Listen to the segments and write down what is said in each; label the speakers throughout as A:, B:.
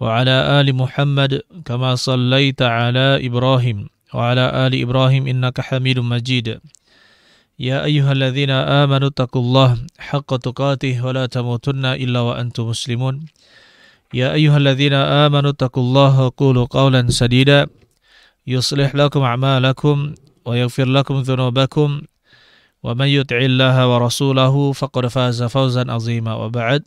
A: وعلى آل محمد كما صليت على إبراهيم وعلى آل إبراهيم إنك حميد مجيد يا أيها الذين آمنوا اتقوا الله حق تقاته ولا تموتن إلا وأنتم مسلمون يا أيها الذين آمنوا اتقوا الله وقولوا قولا سديدا يصلح لكم أعمالكم ويغفر لكم ذنوبكم ومن يطع الله ورسوله فقد فاز فوزا عظيما وبعد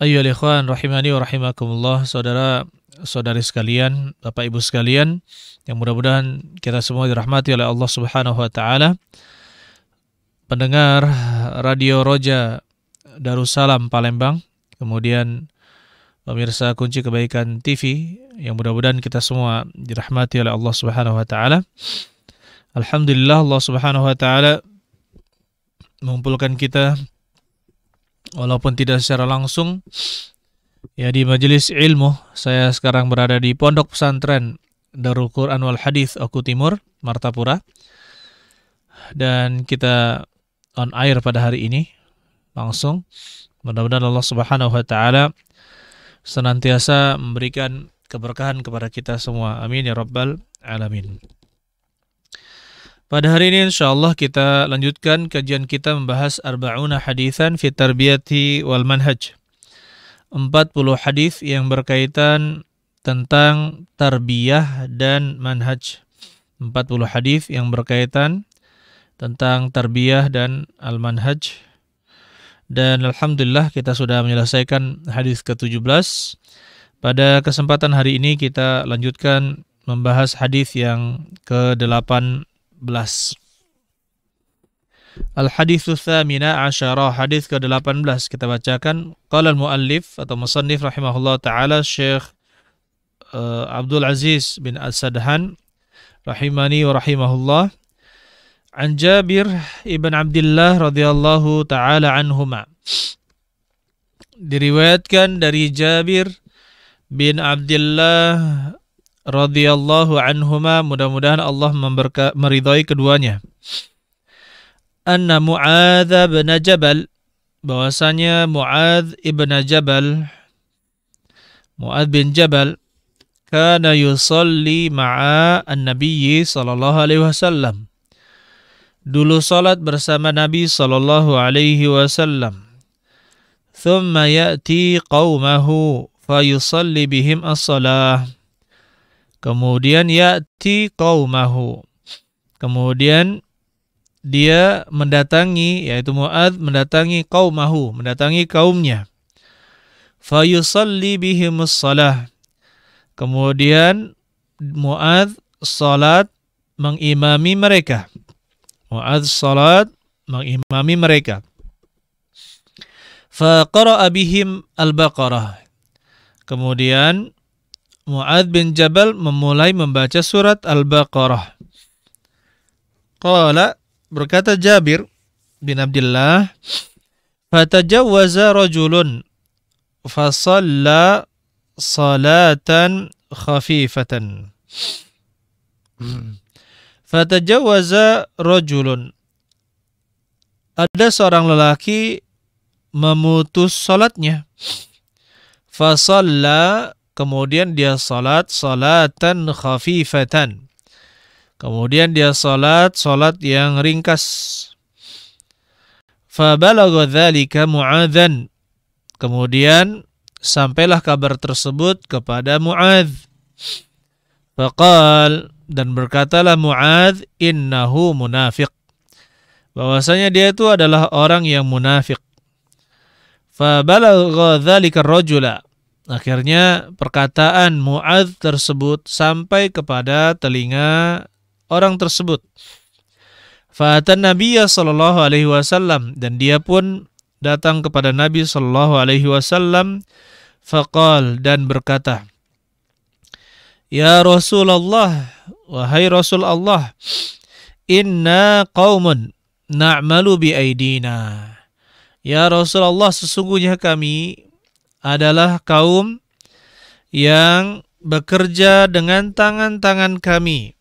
A: Ayo ikhwan rahimani wa rahimakumullah, saudara saudari sekalian, Bapak Ibu sekalian, yang mudah-mudahan kita semua dirahmati oleh Allah Subhanahu wa taala. Pendengar Radio Roja Darussalam Palembang, kemudian pemirsa Kunci Kebaikan TV yang mudah-mudahan kita semua dirahmati oleh Allah Subhanahu wa taala. Alhamdulillah Allah Subhanahu wa taala mengumpulkan kita walaupun tidak secara langsung ya di majelis ilmu saya sekarang berada di pondok pesantren Darul Quran wal Hadith Oku Timur Martapura dan kita on air pada hari ini langsung mudah-mudahan Allah Subhanahu wa taala senantiasa memberikan keberkahan kepada kita semua amin ya rabbal alamin pada hari ini insya Allah kita lanjutkan kajian kita membahas Arba'una Hadithan fi Tarbiyati Wal Manhaj 40 hadis yang berkaitan tentang tarbiyah dan manhaj 40 hadis yang berkaitan tentang tarbiyah dan al-manhaj dan Alhamdulillah kita sudah menyelesaikan hadis ke-17 pada kesempatan hari ini kita lanjutkan membahas hadis yang ke-18 Al-Hadithu Thamina Asyara Hadith ke-18 kita bacakan Qala al-Mu'allif atau Musannif Rahimahullah Ta'ala Syekh uh, Abdul Aziz bin Al-Sadhan Rahimani wa Rahimahullah An Jabir Ibn Abdullah radhiyallahu Ta'ala Anhuma Diriwayatkan dari Jabir bin Abdullah radhiyallahu anhuma mudah-mudahan Allah memberka, meridhai keduanya anna Mu'adz bin Jabal bahwasanya Mu'adz ibn Jabal Mu'adz bin Jabal kana yusalli ma'a an-nabiy sallallahu alaihi wasallam dulu salat bersama Nabi sallallahu alaihi wasallam thumma ya'ti qaumahu fa yusalli bihim as-salah Kemudian ya'ti qaumahu. Kemudian dia mendatangi yaitu Muad mendatangi qaumahu, mendatangi kaumnya. Fayusalli bihim shalah. Kemudian Muad salat mengimami mereka. Muad salat mengimami mereka. Faqara'a bihim al-Baqarah. Kemudian Mu'ad bin Jabal memulai membaca surat Al-Baqarah. Qala berkata Jabir bin Abdullah, "Fatajawwaza rajulun shalla salatan khafifatan." Fatajawwaza rajulun ada seorang lelaki memutus salatnya. Fasalla kemudian dia salat salatan khafifatan. Kemudian dia salat salat yang ringkas. Fabalagha dzalika Mu'adzan. Kemudian sampailah kabar tersebut kepada Mu'adz. Faqal dan berkatalah Mu'adz innahu munafiq. Bahwasanya dia itu adalah orang yang munafik. Fabalagha dzalika rajula. Akhirnya perkataan Mu'ad tersebut sampai kepada telinga orang tersebut. Fa'atan Nabi sallallahu alaihi wasallam dan dia pun datang kepada Nabi sallallahu alaihi wasallam faqal dan berkata Ya Rasulullah wahai Rasulullah, Allah inna kaumun na'malu bi aidina Ya Rasulullah sesungguhnya kami adalah kaum yang bekerja dengan tangan-tangan kami.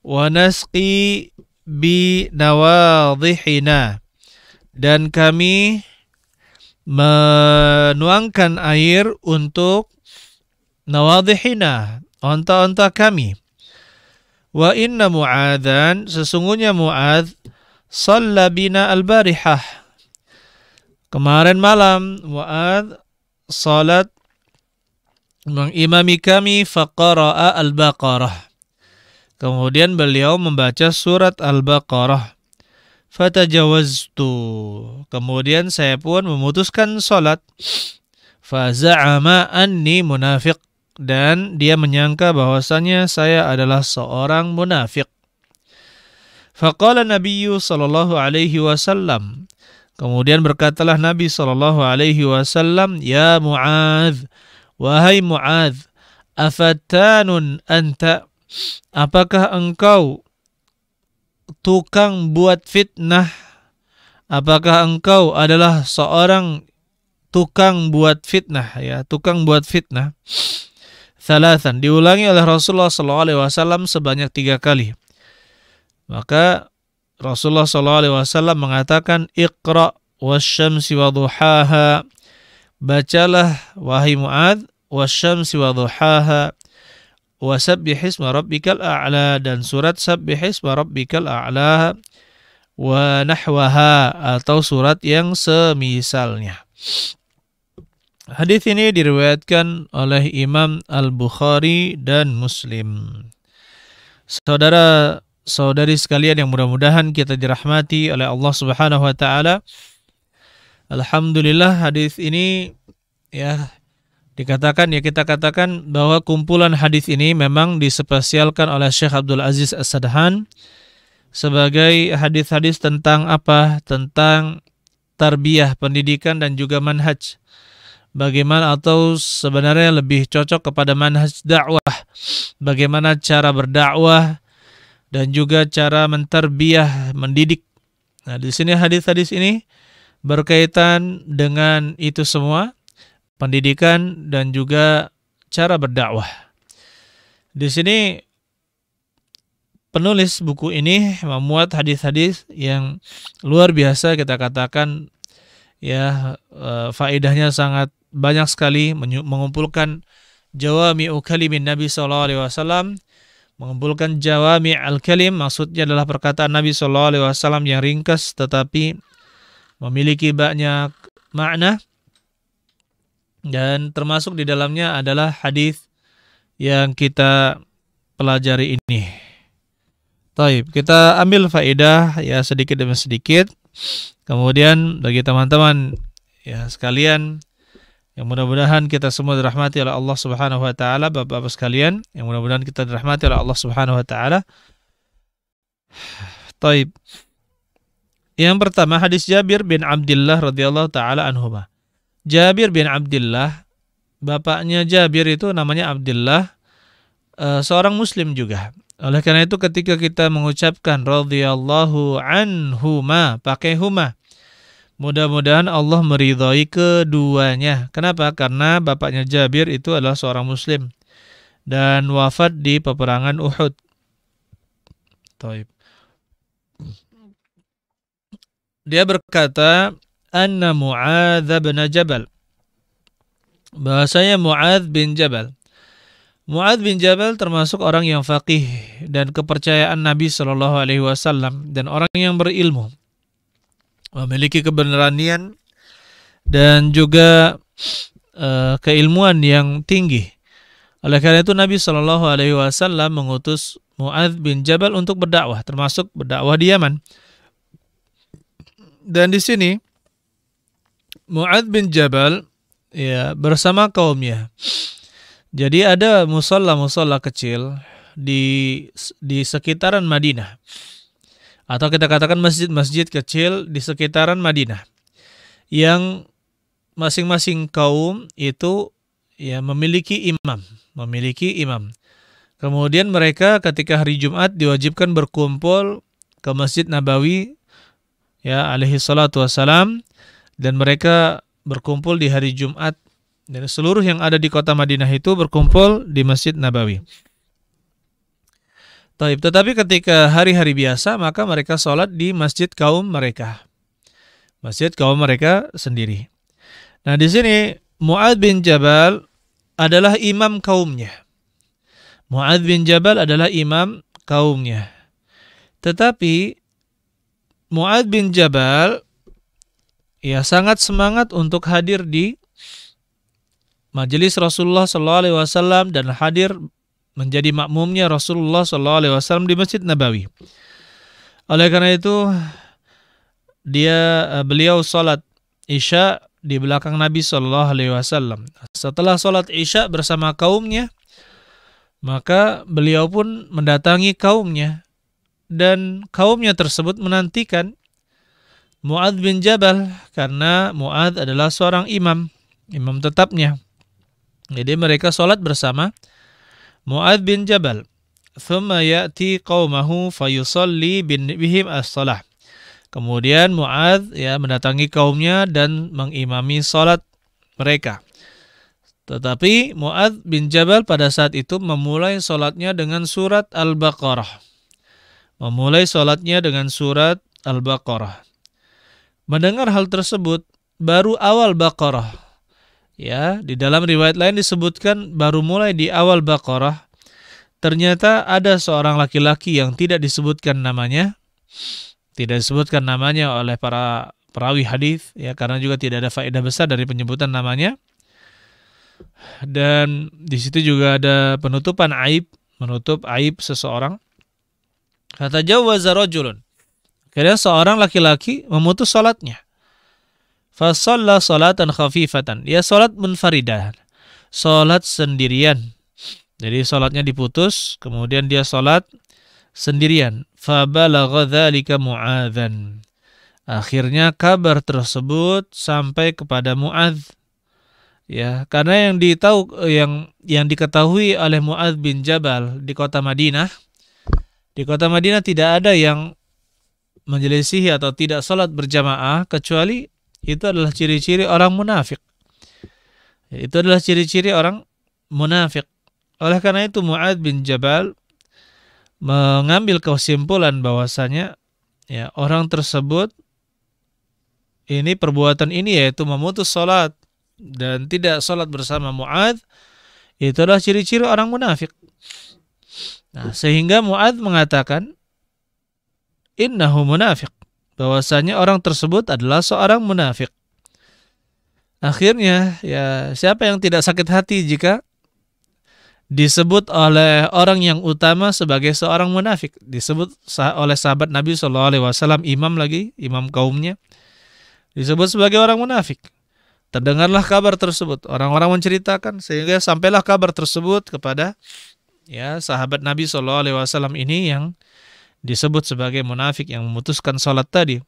A: Wa nasqi bi nawadhihina dan kami menuangkan air untuk nawadhihina, onta-onta kami. Wa inna mu'adhan, sesungguhnya mu'adh, bina al-barihah. Kemarin malam, mu'ad salat mengimami kami faqara'a al-Baqarah. Kemudian beliau membaca surat Al-Baqarah. Fatajawaztu. Kemudian saya pun memutuskan salat. Faza'ama anni munafiq dan dia menyangka bahwasanya saya adalah seorang munafik. Faqala Nabiyyu sallallahu alaihi wasallam Kemudian berkatalah Nabi Sallallahu Alaihi Wasallam, ya Mu'az, wahai Mu'az, afatanun anta, apakah engkau tukang buat fitnah? Apakah engkau adalah seorang tukang buat fitnah ya, tukang buat fitnah? Salasan diulangi oleh Rasulullah Sallallahu Alaihi Wasallam sebanyak tiga kali. Maka Rasulullah Shallallahu Alaihi Wasallam mengatakan Iqra wasyamsi waduhaha bacalah wahai Muad wasyamsi wasab wasabbihisma rabbikal a'la dan surat sabbihisma rabbikal a'la wa nahwaha atau surat yang semisalnya. Hadis ini diriwayatkan oleh Imam Al-Bukhari dan Muslim. Saudara saudari sekalian yang mudah-mudahan kita dirahmati oleh Allah Subhanahu wa taala. Alhamdulillah hadis ini ya dikatakan ya kita katakan bahwa kumpulan hadis ini memang dispesialkan oleh Syekh Abdul Aziz As-Sadhan sebagai hadis-hadis tentang apa? Tentang tarbiyah, pendidikan dan juga manhaj. Bagaimana atau sebenarnya lebih cocok kepada manhaj dakwah. Bagaimana cara berdakwah, dan juga cara menterbiah, mendidik. Nah, di sini hadis-hadis ini berkaitan dengan itu semua, pendidikan dan juga cara berdakwah. Di sini penulis buku ini memuat hadis-hadis yang luar biasa kita katakan ya eh, faedahnya sangat banyak sekali mengumpulkan jawami ukalimin Nabi sallallahu alaihi wasallam mengumpulkan jawami al-kalim maksudnya adalah perkataan Nabi Shallallahu Alaihi Wasallam yang ringkas tetapi memiliki banyak makna dan termasuk di dalamnya adalah hadis yang kita pelajari ini. Taib, kita ambil faedah ya sedikit demi sedikit. Kemudian bagi teman-teman ya sekalian yang mudah-mudahan kita semua dirahmati oleh Allah Subhanahu wa taala, Bapak-bapak sekalian, yang mudah-mudahan kita dirahmati oleh Allah Subhanahu wa taala. Taib. Yang pertama hadis Jabir bin Abdullah radhiyallahu taala ma. Jabir bin Abdullah, bapaknya Jabir itu namanya Abdullah, eh, seorang muslim juga. Oleh karena itu ketika kita mengucapkan radhiyallahu ma pakai huma Mudah-mudahan Allah meridhai keduanya. Kenapa? Karena bapaknya Jabir itu adalah seorang muslim dan wafat di peperangan Uhud. Taib. Dia berkata, "Anna Mu'adz bin Jabal." Bahasanya Mu'adz bin Jabal. Muadz bin Jabal termasuk orang yang faqih dan kepercayaan Nabi Shallallahu Alaihi Wasallam dan orang yang berilmu memiliki keberanian dan juga uh, keilmuan yang tinggi. Oleh karena itu Nabi Shallallahu Alaihi Wasallam mengutus Muadz bin Jabal untuk berdakwah, termasuk berdakwah di Yaman. Dan di sini Muadz bin Jabal ya bersama kaumnya. Jadi ada musola musola kecil di di sekitaran Madinah atau kita katakan masjid-masjid kecil di sekitaran Madinah yang masing-masing kaum itu ya memiliki imam, memiliki imam. Kemudian mereka ketika hari Jumat diwajibkan berkumpul ke Masjid Nabawi ya alaihi salatu wasalam dan mereka berkumpul di hari Jumat dan seluruh yang ada di kota Madinah itu berkumpul di Masjid Nabawi. Taib. Tetapi ketika hari-hari biasa maka mereka sholat di masjid kaum mereka, masjid kaum mereka sendiri. Nah di sini Muad bin Jabal adalah imam kaumnya. Muad bin Jabal adalah imam kaumnya. Tetapi Muad bin Jabal ya sangat semangat untuk hadir di majelis Rasulullah Shallallahu Alaihi Wasallam dan hadir menjadi makmumnya Rasulullah SAW di Masjid Nabawi. Oleh karena itu dia eh, beliau sholat isya di belakang Nabi SAW. Setelah sholat isya bersama kaumnya, maka beliau pun mendatangi kaumnya dan kaumnya tersebut menantikan Mu'ad bin Jabal karena Mu'ad adalah seorang imam, imam tetapnya. Jadi mereka sholat bersama Mu'ad bin Jabal ثم يأتي قومه bin bihim as-salah Kemudian Mu'ad ya mendatangi kaumnya dan mengimami salat mereka. Tetapi Mu'ad bin Jabal pada saat itu memulai salatnya dengan surat Al-Baqarah. Memulai salatnya dengan surat Al-Baqarah. Mendengar hal tersebut, baru awal Baqarah Ya, di dalam riwayat lain disebutkan baru mulai di awal Baqarah ternyata ada seorang laki-laki yang tidak disebutkan namanya, tidak disebutkan namanya oleh para perawi hadis ya karena juga tidak ada faedah besar dari penyebutan namanya. Dan di situ juga ada penutupan aib, menutup aib seseorang. Kata jawaza rajulun. karena seorang laki-laki memutus sholatnya. Fasolla salatan khafifatan. Ya solat munfaridah. solat sendirian. Jadi solatnya diputus, kemudian dia solat sendirian. Fabalagha dzalika Mu'adzan. Akhirnya kabar tersebut sampai kepada Mu'adz. Ya, karena yang ditahu yang yang diketahui oleh Mu'adz bin Jabal di kota Madinah di kota Madinah tidak ada yang menjelisihi atau tidak sholat berjamaah kecuali itu adalah ciri-ciri orang munafik. Itu adalah ciri-ciri orang munafik. Oleh karena itu Mu'ad bin Jabal mengambil kesimpulan bahwasanya ya orang tersebut ini perbuatan ini yaitu memutus sholat dan tidak sholat bersama Mu'ad itu adalah ciri-ciri orang munafik. Nah, sehingga Mu'ad mengatakan innahu munafik bahwasanya orang tersebut adalah seorang munafik. Akhirnya, ya siapa yang tidak sakit hati jika disebut oleh orang yang utama sebagai seorang munafik, disebut oleh sahabat Nabi Shallallahu Alaihi Wasallam imam lagi, imam kaumnya, disebut sebagai orang munafik. Terdengarlah kabar tersebut, orang-orang menceritakan sehingga sampailah kabar tersebut kepada ya sahabat Nabi Shallallahu Alaihi Wasallam ini yang disebut sebagai munafik yang memutuskan salat tadi.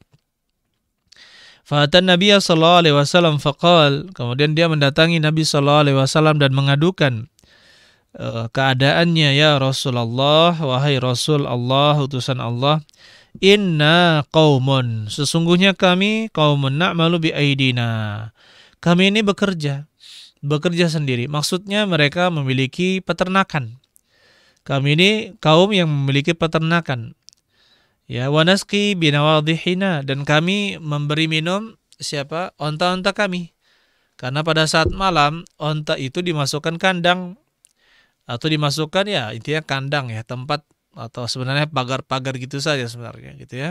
A: fatan Nabi Sallallahu Alaihi Wasallam fakal. Kemudian dia mendatangi Nabi Sallallahu Alaihi Wasallam dan mengadukan eh, keadaannya ya Rasulullah, wahai Rasul Allah, utusan Allah. Inna kaumun. Sesungguhnya kami kaumun na'malu aidina. Kami ini bekerja. Bekerja sendiri. Maksudnya mereka memiliki peternakan. Kami ini kaum yang memiliki peternakan. Ya, wanaski binawadihina dan kami memberi minum siapa? Onta-onta kami. Karena pada saat malam onta itu dimasukkan kandang atau dimasukkan ya intinya kandang ya tempat atau sebenarnya pagar-pagar gitu saja sebenarnya gitu ya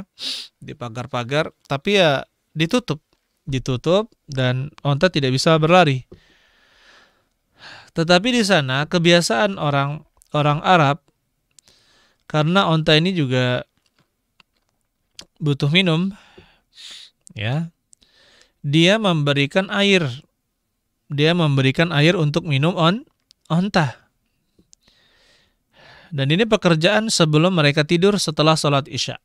A: di pagar-pagar tapi ya ditutup ditutup dan onta tidak bisa berlari tetapi di sana kebiasaan orang orang Arab karena onta ini juga butuh minum, ya, dia memberikan air. Dia memberikan air untuk minum on onta. Dan ini pekerjaan sebelum mereka tidur setelah sholat isya.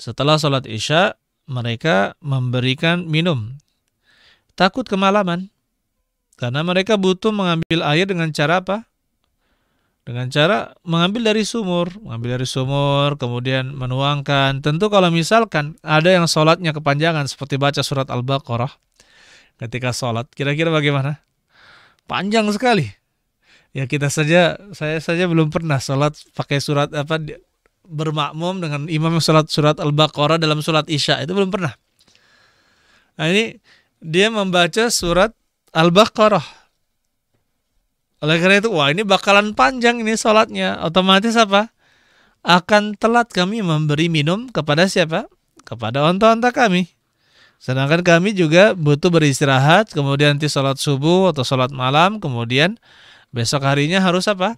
A: Setelah sholat isya, mereka memberikan minum. Takut kemalaman. Karena mereka butuh mengambil air dengan cara apa? dengan cara mengambil dari sumur, mengambil dari sumur, kemudian menuangkan. Tentu kalau misalkan ada yang sholatnya kepanjangan seperti baca surat Al-Baqarah ketika sholat, kira-kira bagaimana? Panjang sekali. Ya kita saja, saya saja belum pernah sholat pakai surat apa bermakmum dengan imam yang sholat surat Al-Baqarah dalam sholat Isya itu belum pernah. Nah ini dia membaca surat Al-Baqarah oleh karena itu, wah ini bakalan panjang ini sholatnya. Otomatis apa? Akan telat kami memberi minum kepada siapa? Kepada onta-onta kami. Sedangkan kami juga butuh beristirahat, kemudian nanti sholat subuh atau sholat malam, kemudian besok harinya harus apa?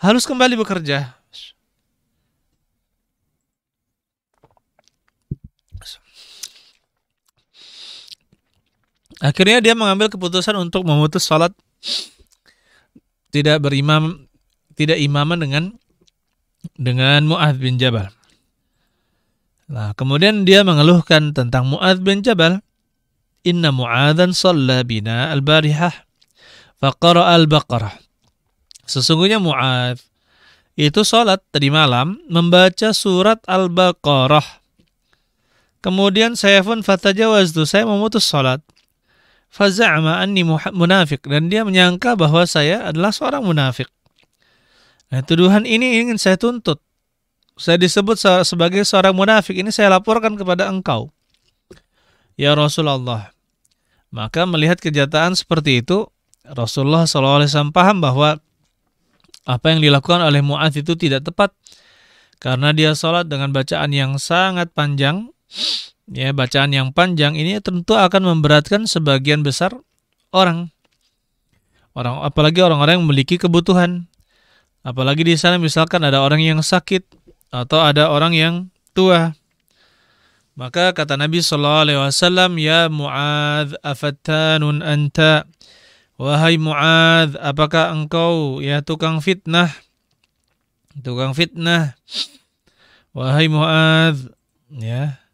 A: Harus kembali bekerja. Akhirnya dia mengambil keputusan untuk memutus sholat tidak berimam tidak imaman dengan dengan Mu'adz bin Jabal. Nah, kemudian dia mengeluhkan tentang Mu'adz bin Jabal, "Inna Mu'adzan shalla bina al-barihah faqara al-Baqarah." Sesungguhnya Mu'adz itu sholat tadi malam membaca surat Al-Baqarah. Kemudian saya pun fatajawaztu, saya memutus sholat faza'ama anni munafik dan dia menyangka bahwa saya adalah seorang munafik. Nah, tuduhan ini ingin saya tuntut. Saya disebut sebagai seorang munafik ini saya laporkan kepada engkau. Ya Rasulullah. Maka melihat kejataan seperti itu, Rasulullah SAW paham bahwa apa yang dilakukan oleh Mu'ad itu tidak tepat. Karena dia sholat dengan bacaan yang sangat panjang, ya bacaan yang panjang ini tentu akan memberatkan sebagian besar orang. Orang apalagi orang-orang yang memiliki kebutuhan. Apalagi di sana misalkan ada orang yang sakit atau ada orang yang tua. Maka kata Nabi sallallahu alaihi wasallam, "Ya Muadz, afattanun anta?" Wahai Muadz, apakah engkau ya tukang fitnah? Tukang fitnah. Wahai Muadz, ya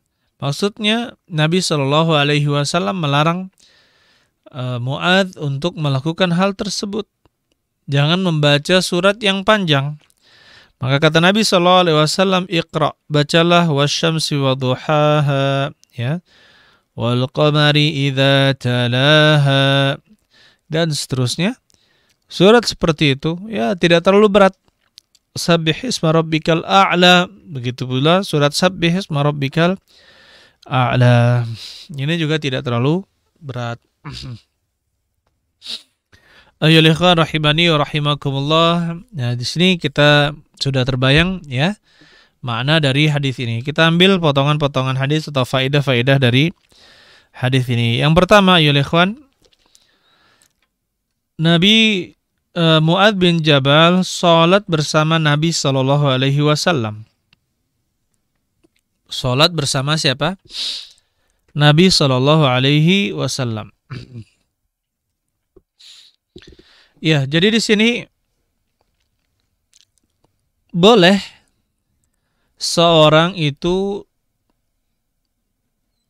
A: Maksudnya Nabi Shallallahu Alaihi Wasallam melarang uh, eh, Muad untuk melakukan hal tersebut. Jangan membaca surat yang panjang. Maka kata Nabi Shallallahu Alaihi Wasallam, "Iqra, bacalah wasyamsi waduhaha, ya, wal qamari idza talaha, dan seterusnya." Surat seperti itu, ya tidak terlalu berat. Sabbih isma rabbikal a'la. Begitu pula surat Sabbih isma rabbikal Ah, ada, Ini juga tidak terlalu berat. Ayo rahimani wa rahimakumullah. Nah, di sini kita sudah terbayang ya makna dari hadis ini. Kita ambil potongan-potongan hadis atau faidah-faidah dari hadis ini. Yang pertama, ayo Nabi uh, eh, Muad bin Jabal salat bersama Nabi Shallallahu alaihi wasallam sholat bersama siapa? Nabi Shallallahu Alaihi Wasallam. Ya, jadi di sini boleh seorang itu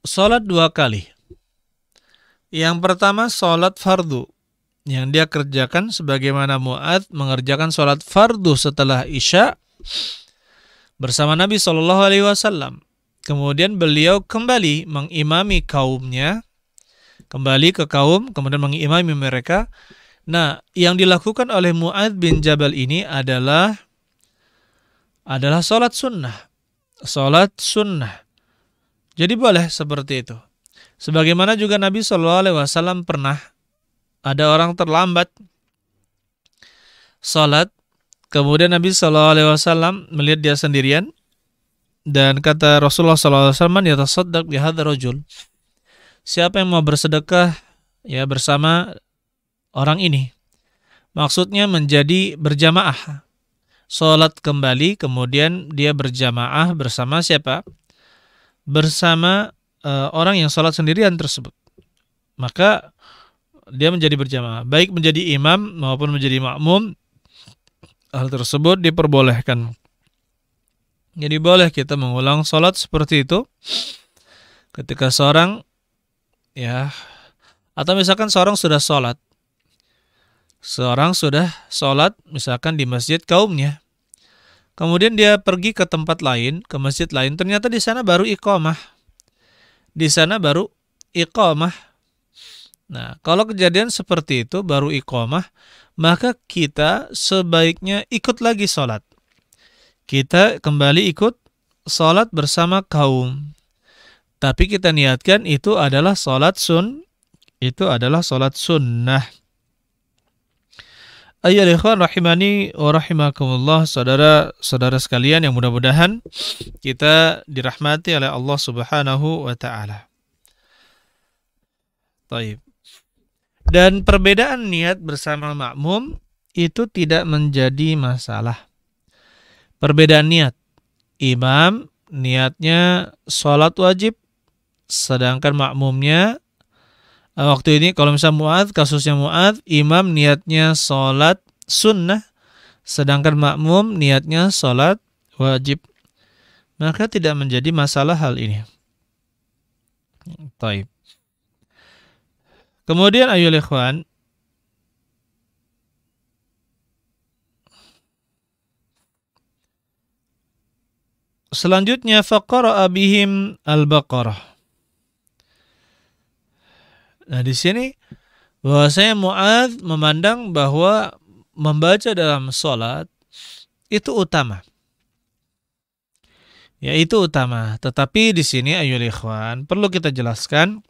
A: sholat dua kali. Yang pertama sholat fardu yang dia kerjakan sebagaimana muat mengerjakan sholat fardu setelah isya bersama Nabi Shallallahu Alaihi Wasallam Kemudian beliau kembali mengimami kaumnya, kembali ke kaum, kemudian mengimami mereka. Nah, yang dilakukan oleh Mu'ad bin Jabal ini adalah adalah sholat sunnah. Sholat sunnah. Jadi boleh seperti itu. Sebagaimana juga Nabi Shallallahu Alaihi Wasallam pernah ada orang terlambat sholat, kemudian Nabi Shallallahu Alaihi Wasallam melihat dia sendirian, dan kata Rasulullah Sallallahu SAW, ya tasaddaq di rojul. Siapa yang mau bersedekah ya bersama orang ini? Maksudnya menjadi berjamaah. Sholat kembali, kemudian dia berjamaah bersama siapa? Bersama uh, orang yang sholat sendirian tersebut. Maka dia menjadi berjamaah. Baik menjadi imam maupun menjadi makmum, hal tersebut diperbolehkan. Jadi boleh kita mengulang sholat seperti itu ketika seorang ya atau misalkan seorang sudah sholat, seorang sudah sholat misalkan di masjid kaumnya, kemudian dia pergi ke tempat lain ke masjid lain, ternyata di sana baru iqamah, di sana baru iqamah. Nah, kalau kejadian seperti itu baru iqamah, maka kita sebaiknya ikut lagi sholat kita kembali ikut sholat bersama kaum. Tapi kita niatkan itu adalah sholat sun, itu adalah sholat sunnah. Ayo ikhwan rahimani wa rahimakumullah saudara-saudara sekalian yang mudah-mudahan kita dirahmati oleh Allah Subhanahu wa taala. Taib. Dan perbedaan niat bersama makmum itu tidak menjadi masalah. Perbedaan niat. Imam niatnya sholat wajib, sedangkan makmumnya eh, waktu ini kalau misalnya muad kasusnya muat imam niatnya sholat sunnah, sedangkan makmum niatnya sholat wajib. Maka tidak menjadi masalah hal ini. Taib. Kemudian ayolah ikhwan Selanjutnya faqara bihim al-Baqarah. Nah, di sini bahwasanya Muadz memandang bahwa membaca dalam sholat itu utama. Ya, itu utama. Tetapi di sini Ayu ikhwan, perlu kita jelaskan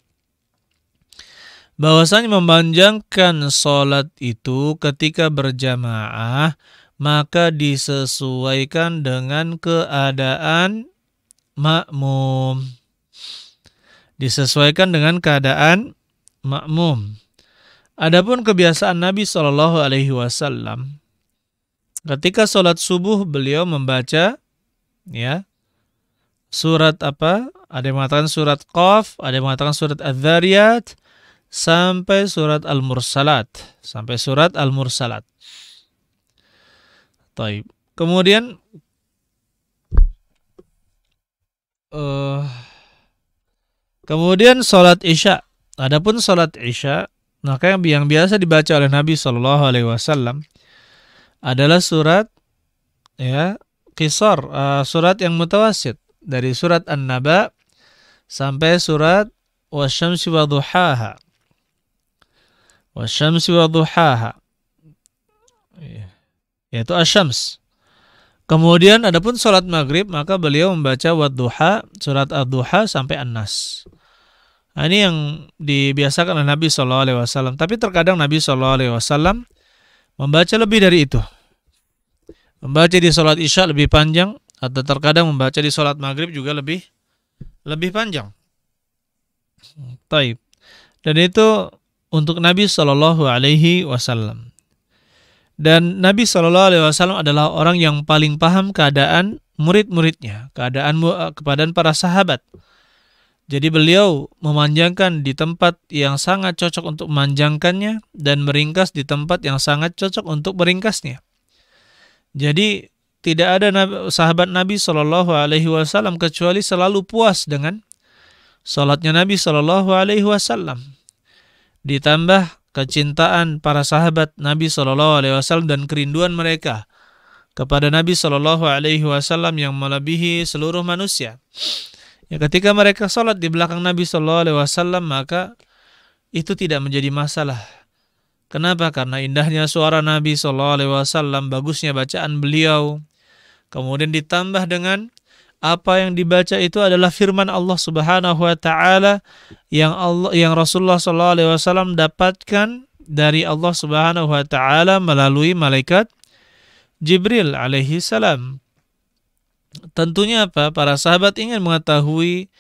A: bahwasanya memanjangkan sholat itu ketika berjamaah maka disesuaikan dengan keadaan makmum. Disesuaikan dengan keadaan makmum. Adapun kebiasaan Nabi Shallallahu Alaihi Wasallam, ketika sholat subuh beliau membaca, ya, surat apa? Ada yang mengatakan surat Qaf, ada yang mengatakan surat Adzariyat, sampai surat Al-Mursalat, sampai surat Al-Mursalat. Taib. Kemudian uh, kemudian sholat isya. Adapun sholat isya, maka yang, yang biasa dibaca oleh Nabi Shallallahu Alaihi Wasallam adalah surat ya kisor uh, eh, surat yang mutawasid dari surat An-Naba sampai surat Wasyamsi wa duhaha. Wasyamsi wa duhaha yaitu asyams. Kemudian adapun sholat maghrib maka beliau membaca duha surat ad-duha sampai anas Nah, ini yang dibiasakan oleh Nabi Shallallahu Alaihi Wasallam. Tapi terkadang Nabi Shallallahu Alaihi Wasallam membaca lebih dari itu. Membaca di sholat isya lebih panjang atau terkadang membaca di sholat maghrib juga lebih lebih panjang. Taib. Dan itu untuk Nabi Shallallahu Alaihi Wasallam. Dan Nabi Shallallahu Alaihi Wasallam adalah orang yang paling paham keadaan murid-muridnya, keadaan eh, kepada para sahabat. Jadi beliau memanjangkan di tempat yang sangat cocok untuk memanjangkannya dan meringkas di tempat yang sangat cocok untuk meringkasnya. Jadi tidak ada sahabat Nabi Shallallahu Alaihi Wasallam kecuali selalu puas dengan sholatnya Nabi Shallallahu Alaihi Wasallam. Ditambah kecintaan para sahabat Nabi Shallallahu Alaihi Wasallam dan kerinduan mereka kepada Nabi Shallallahu Alaihi Wasallam yang melebihi seluruh manusia. Ya, ketika mereka sholat di belakang Nabi Shallallahu Alaihi Wasallam maka itu tidak menjadi masalah. Kenapa? Karena indahnya suara Nabi Shallallahu Alaihi Wasallam, bagusnya bacaan beliau, kemudian ditambah dengan apa yang dibaca itu adalah firman Allah Subhanahu wa taala yang Allah yang Rasulullah sallallahu alaihi wasallam dapatkan dari Allah Subhanahu wa taala melalui malaikat Jibril alaihi salam. Tentunya apa? Para sahabat ingin mengetahui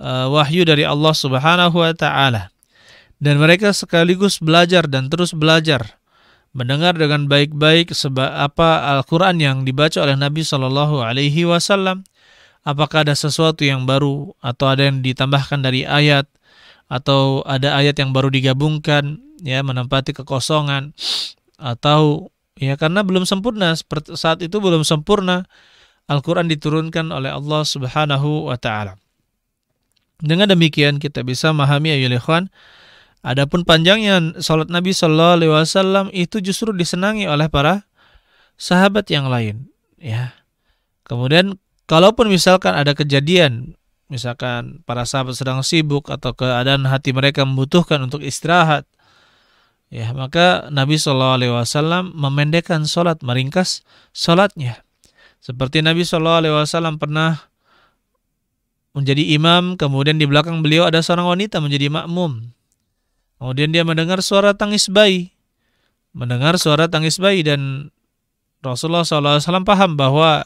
A: uh, wahyu dari Allah Subhanahu wa taala. Dan mereka sekaligus belajar dan terus belajar mendengar dengan baik-baik apa Al-Qur'an yang dibaca oleh Nabi Shallallahu alaihi wasallam apakah ada sesuatu yang baru atau ada yang ditambahkan dari ayat atau ada ayat yang baru digabungkan ya menempati kekosongan atau ya karena belum sempurna saat itu belum sempurna Al-Qur'an diturunkan oleh Allah Subhanahu wa taala. Dengan demikian kita bisa memahami ya ikhwan Adapun panjangnya sholat Nabi Shallallahu Alaihi Wasallam itu justru disenangi oleh para sahabat yang lain, ya. Kemudian kalaupun misalkan ada kejadian misalkan para sahabat sedang sibuk atau keadaan hati mereka membutuhkan untuk istirahat ya maka Nabi Shallallahu Alaihi Wasallam memendekkan sholat meringkas sholatnya seperti Nabi Shallallahu Alaihi Wasallam pernah menjadi imam kemudian di belakang beliau ada seorang wanita menjadi makmum kemudian dia mendengar suara tangis bayi mendengar suara tangis bayi dan Rasulullah SAW paham bahwa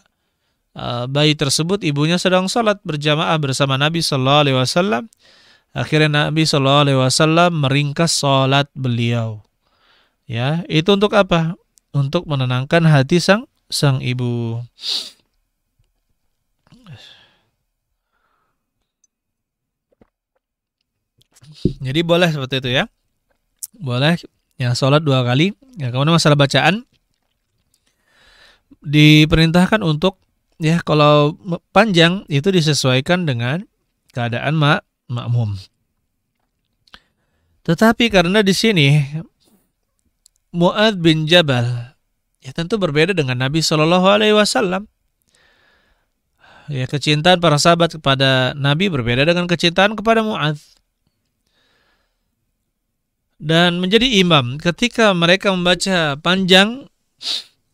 A: Eh, bayi tersebut ibunya sedang sholat berjamaah bersama Nabi Shallallahu Alaihi Wasallam. Akhirnya Nabi Shallallahu Alaihi Wasallam meringkas sholat beliau. Ya, itu untuk apa? Untuk menenangkan hati sang sang ibu. Jadi boleh seperti itu ya. Boleh ya sholat dua kali. Ya, kemudian masalah bacaan diperintahkan untuk ya kalau panjang itu disesuaikan dengan keadaan mak makmum. Tetapi karena di sini Muad bin Jabal ya tentu berbeda dengan Nabi Shallallahu Alaihi Wasallam. Ya kecintaan para sahabat kepada Nabi berbeda dengan kecintaan kepada Muad dan menjadi imam ketika mereka membaca panjang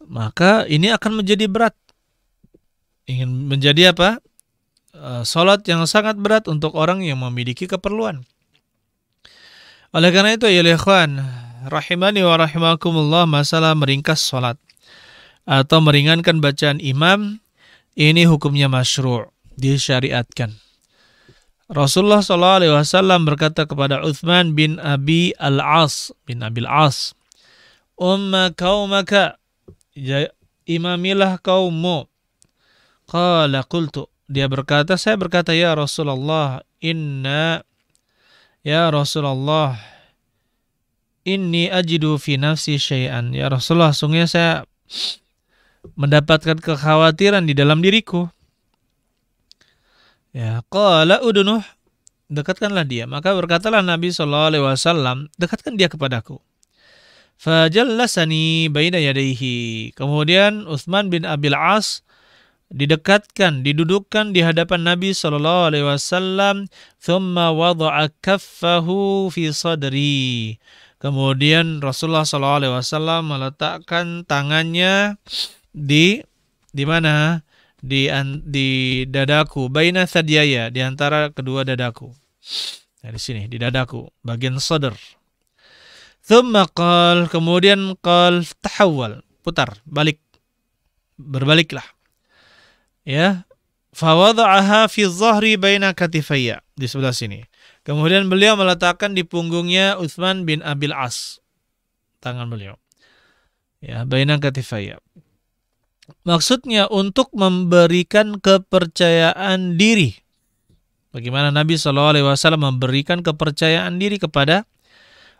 A: maka ini akan menjadi berat ingin menjadi apa? Eh, salat yang sangat berat untuk orang yang memiliki keperluan. Oleh karena itu, ya ikhwan, rahimani wa rahimakumullah, masalah meringkas salat atau meringankan bacaan imam ini hukumnya masyru' disyariatkan. Rasulullah sallallahu Alaihi Wasallam berkata kepada Uthman bin Abi Al As bin Abil As, umma kaumaka, ja, ya, imamilah kaummu, Qala qultu. Dia berkata, saya berkata, Ya Rasulullah, inna, Ya Rasulullah, inni ajidu fi nafsi syai'an. Ya Rasulullah, sungguh saya mendapatkan kekhawatiran di dalam diriku. Ya, qala udunuh, dekatkanlah dia. Maka berkatalah Nabi Shallallahu Alaihi Wasallam, dekatkan dia kepadaku. Fajallasani baina yadayhi Kemudian Uthman bin Abil As didekatkan, didudukkan di hadapan Nabi Shallallahu Alaihi Wasallam, thumma wada'a kaffahu fi sadri. Kemudian Rasulullah Shallallahu Alaihi Wasallam meletakkan tangannya di di mana di di dadaku, baina sadiyaya, di antara kedua dadaku. Nah, di sini di dadaku, bagian sadar. Thumma qal, kemudian qal tahawwal, putar, balik. Berbaliklah ya fawada'aha fi zahri baina katifayya di sebelah sini kemudian beliau meletakkan di punggungnya Utsman bin Abil As tangan beliau ya baina katifayya maksudnya untuk memberikan kepercayaan diri bagaimana Nabi Shallallahu alaihi wasallam memberikan kepercayaan diri kepada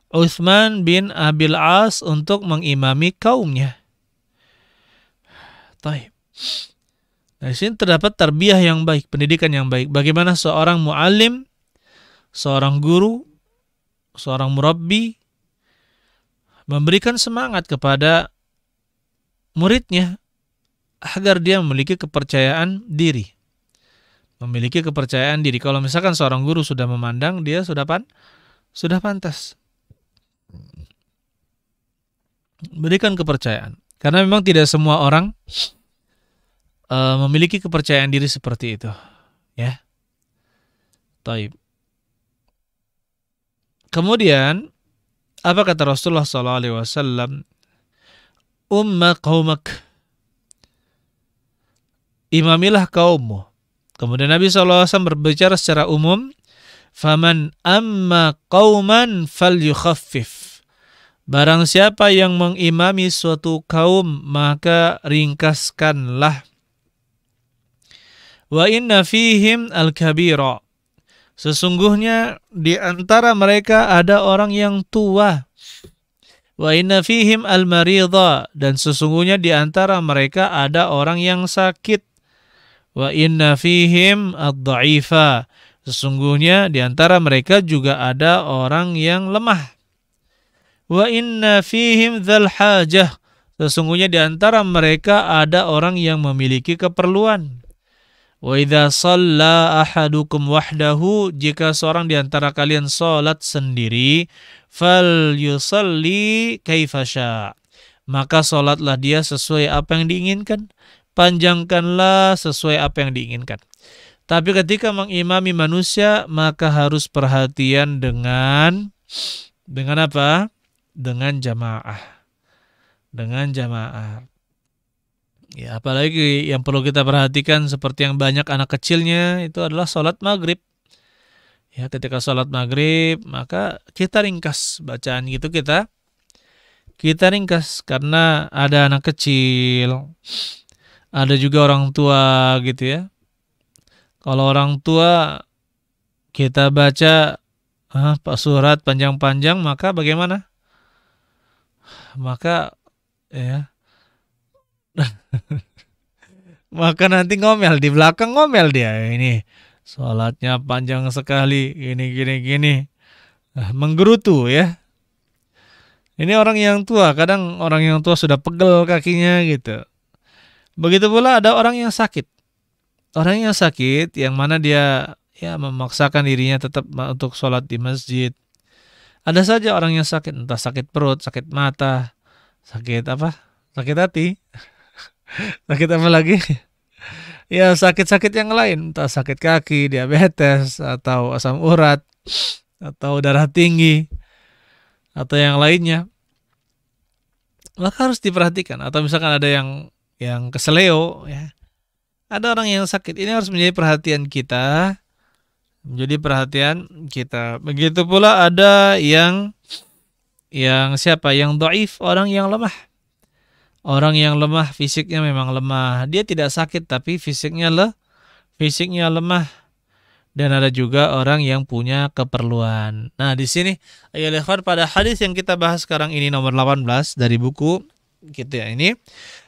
A: Utsman bin Abil As untuk mengimami kaumnya. Taib. Nah, di sini terdapat tarbiyah yang baik, pendidikan yang baik. Bagaimana seorang muallim, seorang guru, seorang murabbi memberikan semangat kepada muridnya agar dia memiliki kepercayaan diri. Memiliki kepercayaan diri. Kalau misalkan seorang guru sudah memandang, dia sudah pan sudah pantas. Berikan kepercayaan. Karena memang tidak semua orang uh, memiliki kepercayaan diri seperti itu, ya. Taib. Kemudian apa kata Rasulullah Sallallahu Alaihi Wasallam? Umma kaumak. Imamilah kaummu. Kemudian Nabi SAW berbicara secara umum. Faman amma kauman fal yukhaffif. Barang siapa yang mengimami suatu kaum, maka ringkaskanlah. Wa inna fihim al-kabira. Sesungguhnya di antara mereka ada orang yang tua. Wa inna fihim al marido, dan sesungguhnya di antara mereka ada orang yang sakit. Wa inna fihim ad-dha'ifa. Sesungguhnya di antara mereka juga ada orang yang lemah. Wa inna fihim dzal hajah. Sesungguhnya di antara mereka ada orang yang memiliki keperluan. Wa idza shalla ahadukum wahdahu jika seorang di antara kalian salat sendiri fal yusalli kaifasya maka salatlah dia sesuai apa yang diinginkan panjangkanlah sesuai apa yang diinginkan tapi ketika mengimami manusia maka harus perhatian dengan dengan apa dengan jamaah dengan jamaah Ya, apalagi yang perlu kita perhatikan seperti yang banyak anak kecilnya itu adalah sholat maghrib. Ya, ketika sholat maghrib maka kita ringkas bacaan gitu kita kita ringkas karena ada anak kecil, ada juga orang tua gitu ya. Kalau orang tua kita baca ah, pak surat panjang-panjang maka bagaimana? Maka ya Maka nanti ngomel di belakang ngomel dia ini salatnya panjang sekali gini gini gini nah, menggerutu ya. Ini orang yang tua kadang orang yang tua sudah pegel kakinya gitu. Begitu pula ada orang yang sakit. Orang yang sakit yang mana dia ya memaksakan dirinya tetap untuk sholat di masjid. Ada saja orang yang sakit, entah sakit perut, sakit mata, sakit apa, sakit hati. sakit apa lagi ya sakit-sakit yang lain entah sakit kaki diabetes atau asam urat atau darah tinggi atau yang lainnya maka harus diperhatikan atau misalkan ada yang yang keseleo ya ada orang yang sakit ini harus menjadi perhatian kita menjadi perhatian kita begitu pula ada yang yang siapa yang doif orang yang lemah Orang yang lemah fisiknya memang lemah. Dia tidak sakit tapi fisiknya le fisiknya lemah. Dan ada juga orang yang punya keperluan. Nah, di sini ayat lewat pada hadis yang kita bahas sekarang ini nomor 18 dari buku gitu ya ini.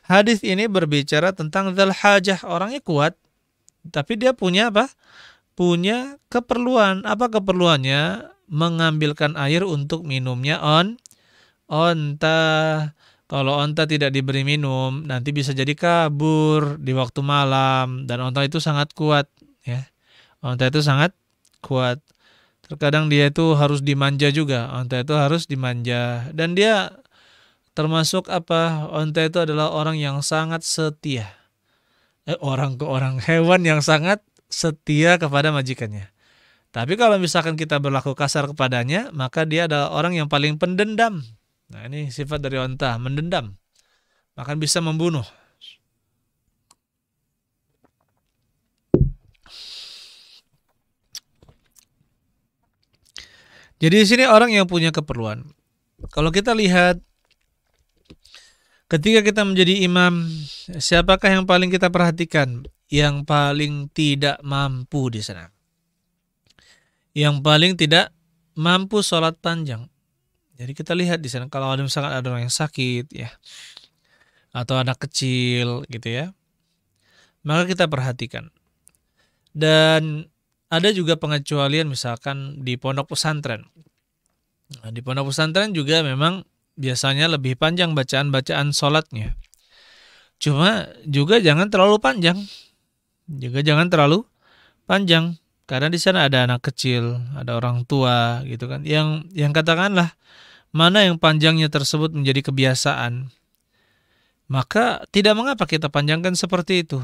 A: Hadis ini berbicara tentang zal hajah, orangnya kuat tapi dia punya apa? Punya keperluan. Apa keperluannya? Mengambilkan air untuk minumnya on onta kalau onta tidak diberi minum, nanti bisa jadi kabur di waktu malam dan onta itu sangat kuat ya. Onta itu sangat kuat. Terkadang dia itu harus dimanja juga. Onta itu harus dimanja dan dia termasuk apa? Onta itu adalah orang yang sangat setia. Eh, orang ke orang hewan yang sangat setia kepada majikannya. Tapi kalau misalkan kita berlaku kasar kepadanya, maka dia adalah orang yang paling pendendam Nah ini sifat dari onta, mendendam. Bahkan bisa membunuh. Jadi di sini orang yang punya keperluan. Kalau kita lihat ketika kita menjadi imam, siapakah yang paling kita perhatikan? Yang paling tidak mampu di sana. Yang paling tidak mampu sholat panjang. Jadi kita lihat di sana kalau ada misalkan ada orang yang sakit ya atau anak kecil gitu ya. Maka kita perhatikan. Dan ada juga pengecualian misalkan di pondok pesantren. Nah, di pondok pesantren juga memang biasanya lebih panjang bacaan-bacaan sholatnya. Cuma juga jangan terlalu panjang. Juga jangan terlalu panjang karena di sana ada anak kecil, ada orang tua gitu kan. Yang yang katakanlah mana yang panjangnya tersebut menjadi kebiasaan, maka tidak mengapa kita panjangkan seperti itu.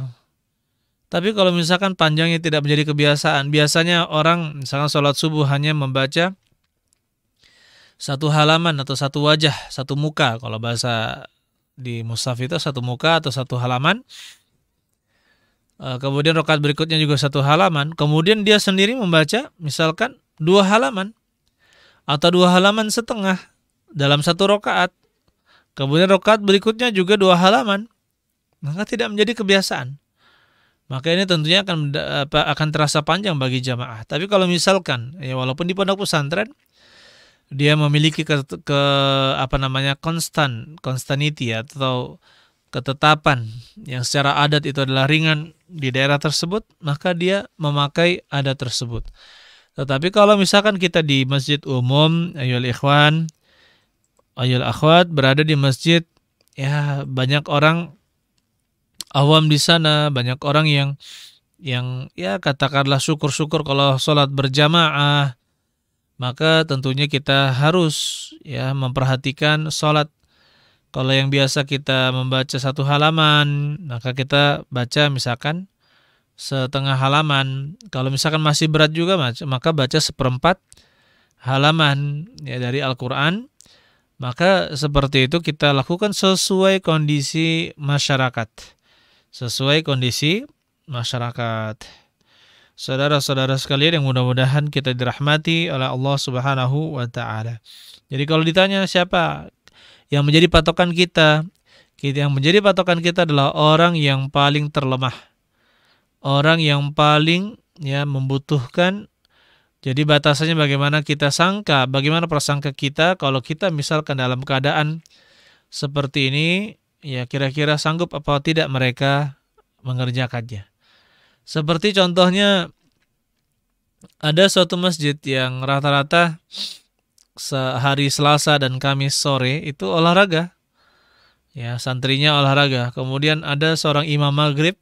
A: Tapi kalau misalkan panjangnya tidak menjadi kebiasaan, biasanya orang misalkan sholat subuh hanya membaca satu halaman atau satu wajah, satu muka. Kalau bahasa di mushaf itu satu muka atau satu halaman. Eh, kemudian rokat berikutnya juga satu halaman. Kemudian dia sendiri membaca misalkan dua halaman atau dua halaman setengah dalam satu rokaat. Kemudian rokaat berikutnya juga dua halaman. Maka tidak menjadi kebiasaan. Maka ini tentunya akan akan terasa panjang bagi jamaah. Tapi kalau misalkan ya walaupun di pondok pesantren dia memiliki ke, ke apa namanya konstan konstaniti ya, atau ketetapan yang secara adat itu adalah ringan di daerah tersebut maka dia memakai adat tersebut tetapi kalau misalkan kita di masjid umum ayol ikhwan Ayol Akhwat berada di masjid ya banyak orang awam di sana, banyak orang yang yang ya katakanlah syukur-syukur kalau sholat berjamaah maka tentunya kita harus ya memperhatikan sholat kalau yang biasa kita membaca satu halaman maka kita baca misalkan setengah halaman kalau misalkan masih berat juga maka baca seperempat halaman ya dari Al-Quran maka seperti itu kita lakukan sesuai kondisi masyarakat. Sesuai kondisi masyarakat. Saudara-saudara sekalian yang mudah-mudahan kita dirahmati oleh Allah Subhanahu wa taala. Jadi kalau ditanya siapa yang menjadi patokan kita, kita yang menjadi patokan kita adalah orang yang paling terlemah. Orang yang paling ya membutuhkan jadi batasannya bagaimana kita sangka, bagaimana prasangka kita kalau kita misalkan dalam keadaan seperti ini, ya kira-kira sanggup apa tidak mereka mengerjakannya. Seperti contohnya ada suatu masjid yang rata-rata sehari Selasa dan Kamis sore itu olahraga. Ya, santrinya olahraga. Kemudian ada seorang imam maghrib.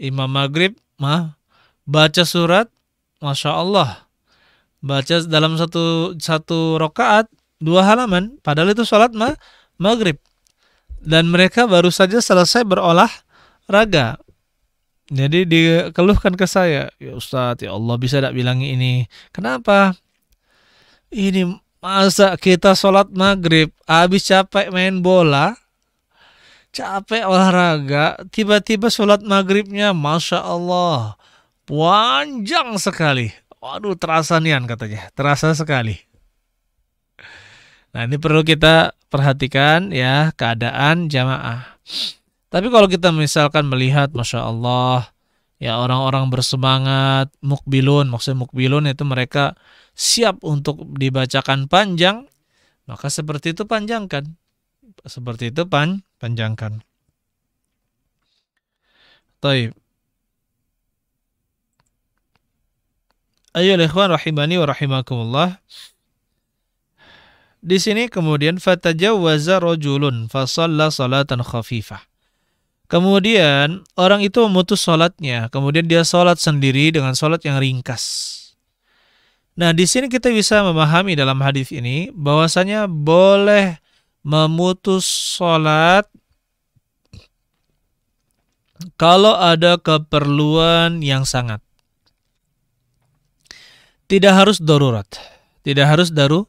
A: Imam maghrib, mah, baca surat Masya Allah. Baca dalam satu satu rokaat dua halaman. Padahal itu sholat ma maghrib. Dan mereka baru saja selesai berolah raga. Jadi dikeluhkan ke saya, ya Ustadz, ya Allah bisa tidak bilang ini. Kenapa? Ini masa kita sholat maghrib, habis capek main bola, capek olahraga, tiba-tiba sholat maghribnya, Masya Allah. Panjang sekali. Waduh, terasa nian katanya. Terasa sekali. Nah, ini perlu kita perhatikan ya keadaan jamaah. Tapi kalau kita misalkan melihat, masya Allah, ya orang-orang bersemangat, mukbilun, maksudnya mukbilun itu mereka siap untuk dibacakan panjang, maka seperti itu panjangkan. Seperti itu pan panjangkan. Taib. Ayo ikhwan rahimani wa rahimakumullah. Di sini kemudian fatajawwaza rajulun fa salatan khafifah. Kemudian orang itu memutus salatnya, kemudian dia salat sendiri dengan salat yang ringkas. Nah di sini kita bisa memahami dalam hadis ini bahwasanya boleh memutus salat kalau ada keperluan yang sangat. Tidak harus darurat. Tidak harus daru,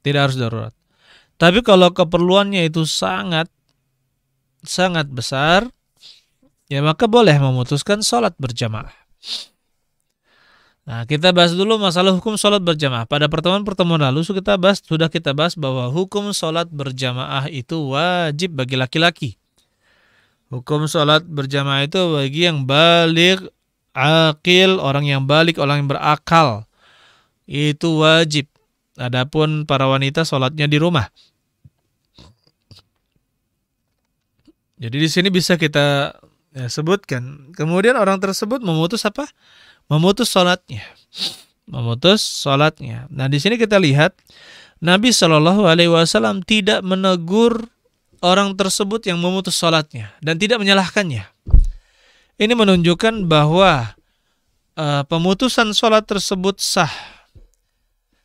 A: tidak harus darurat. Tapi kalau keperluannya itu sangat sangat besar, ya maka boleh memutuskan sholat berjamaah. Nah, kita bahas dulu masalah hukum sholat berjamaah. Pada pertemuan-pertemuan lalu kita bahas, sudah kita bahas bahwa hukum sholat berjamaah itu wajib bagi laki-laki. Hukum sholat berjamaah itu bagi yang balik akil, orang yang balik, orang yang berakal itu wajib. Adapun para wanita sholatnya di rumah. Jadi di sini bisa kita ya, sebutkan. Kemudian orang tersebut memutus apa? Memutus sholatnya. Memutus sholatnya. Nah di sini kita lihat Nabi Shallallahu Alaihi Wasallam tidak menegur orang tersebut yang memutus sholatnya dan tidak menyalahkannya. Ini menunjukkan bahwa uh, pemutusan sholat tersebut sah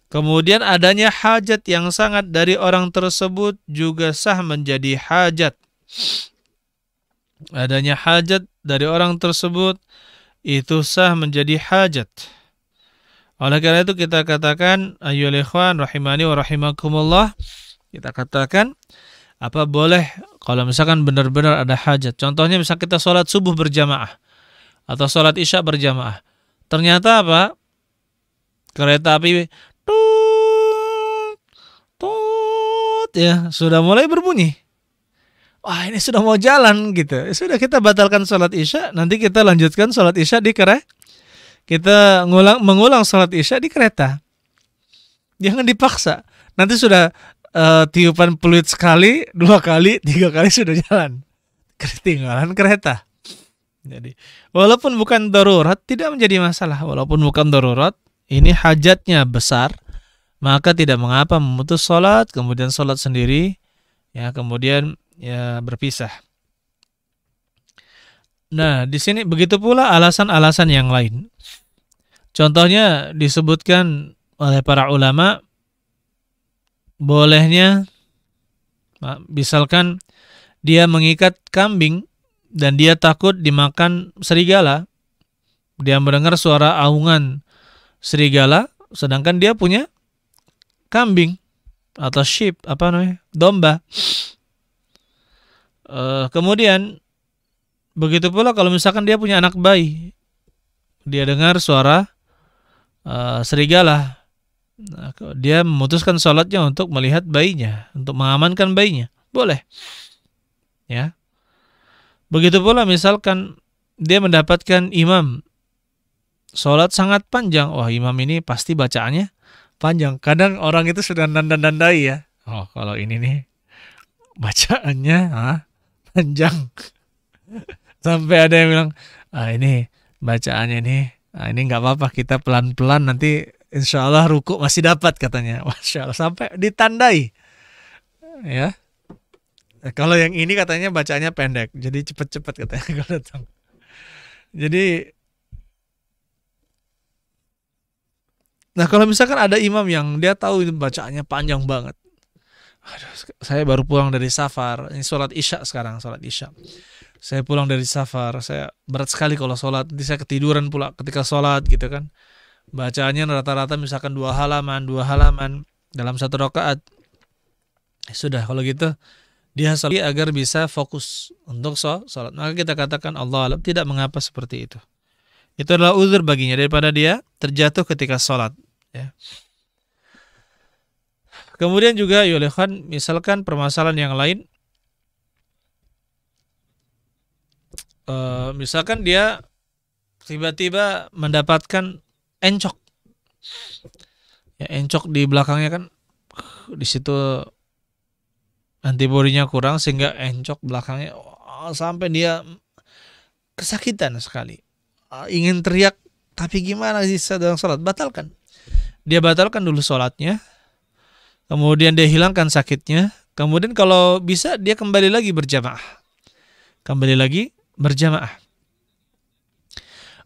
A: Kemudian adanya hajat yang sangat dari orang tersebut juga sah menjadi hajat. Adanya hajat dari orang tersebut itu sah menjadi hajat. Oleh karena itu kita katakan ayyul ikhwan rahimani wa rahimakumullah. Kita katakan apa boleh kalau misalkan benar-benar ada hajat. Contohnya bisa kita sholat subuh berjamaah atau sholat isya berjamaah. Ternyata apa? Kereta api tut tut ya sudah mulai berbunyi wah ini sudah mau jalan gitu ya sudah kita batalkan sholat isya nanti kita lanjutkan sholat isya di kereta kita ngulang mengulang sholat isya di kereta jangan dipaksa nanti sudah uh, tiupan peluit sekali dua kali tiga kali sudah jalan ketinggalan kereta jadi walaupun bukan darurat tidak menjadi masalah walaupun bukan darurat ini hajatnya besar, maka tidak mengapa memutus sholat, kemudian sholat sendiri, ya kemudian ya berpisah. Nah, di sini begitu pula alasan-alasan yang lain. Contohnya disebutkan oleh para ulama bolehnya misalkan dia mengikat kambing dan dia takut dimakan serigala. Dia mendengar suara aungan serigala, sedangkan dia punya kambing atau sheep apa namanya domba. uh, kemudian begitu pula kalau misalkan dia punya anak bayi, dia dengar suara uh, serigala, nah, dia memutuskan sholatnya untuk melihat bayinya, untuk mengamankan bayinya, boleh, ya. Begitu pula misalkan dia mendapatkan imam Sholat sangat panjang. Wah imam ini pasti bacaannya panjang. Kadang orang itu sudah nandandandai ya. Oh kalau ini nih bacaannya ah, panjang. Sampai ada yang bilang, ah ini bacaannya nih, ah, ini nggak apa-apa kita pelan-pelan nanti insya Allah ruku masih dapat katanya. Masya Allah sampai ditandai. Ya, eh, kalau yang ini katanya bacanya pendek, jadi cepet-cepet katanya kalau datang. Jadi Nah kalau misalkan ada imam yang dia tahu bacaannya panjang banget, aduh, saya baru pulang dari safar, ini sholat isya sekarang, sholat isya. Saya pulang dari safar, saya berat sekali kalau sholat, nanti saya ketiduran pula ketika sholat gitu kan. Bacaannya rata-rata misalkan dua halaman, dua halaman dalam satu rakaat. Ya sudah kalau gitu dia sholat agar bisa fokus untuk sholat. Maka kita katakan Allah alam tidak mengapa seperti itu. Itu adalah uzur baginya daripada dia terjatuh ketika sholat ya. Kemudian juga Yolehan, ya misalkan permasalahan yang lain e, misalkan dia tiba-tiba mendapatkan encok. Ya, encok di belakangnya kan di situ antibodinya kurang sehingga encok belakangnya oh, sampai dia kesakitan sekali. Ah, ingin teriak tapi gimana sih sedang sholat batalkan dia batalkan dulu sholatnya, kemudian dia hilangkan sakitnya, kemudian kalau bisa dia kembali lagi berjamaah, kembali lagi berjamaah.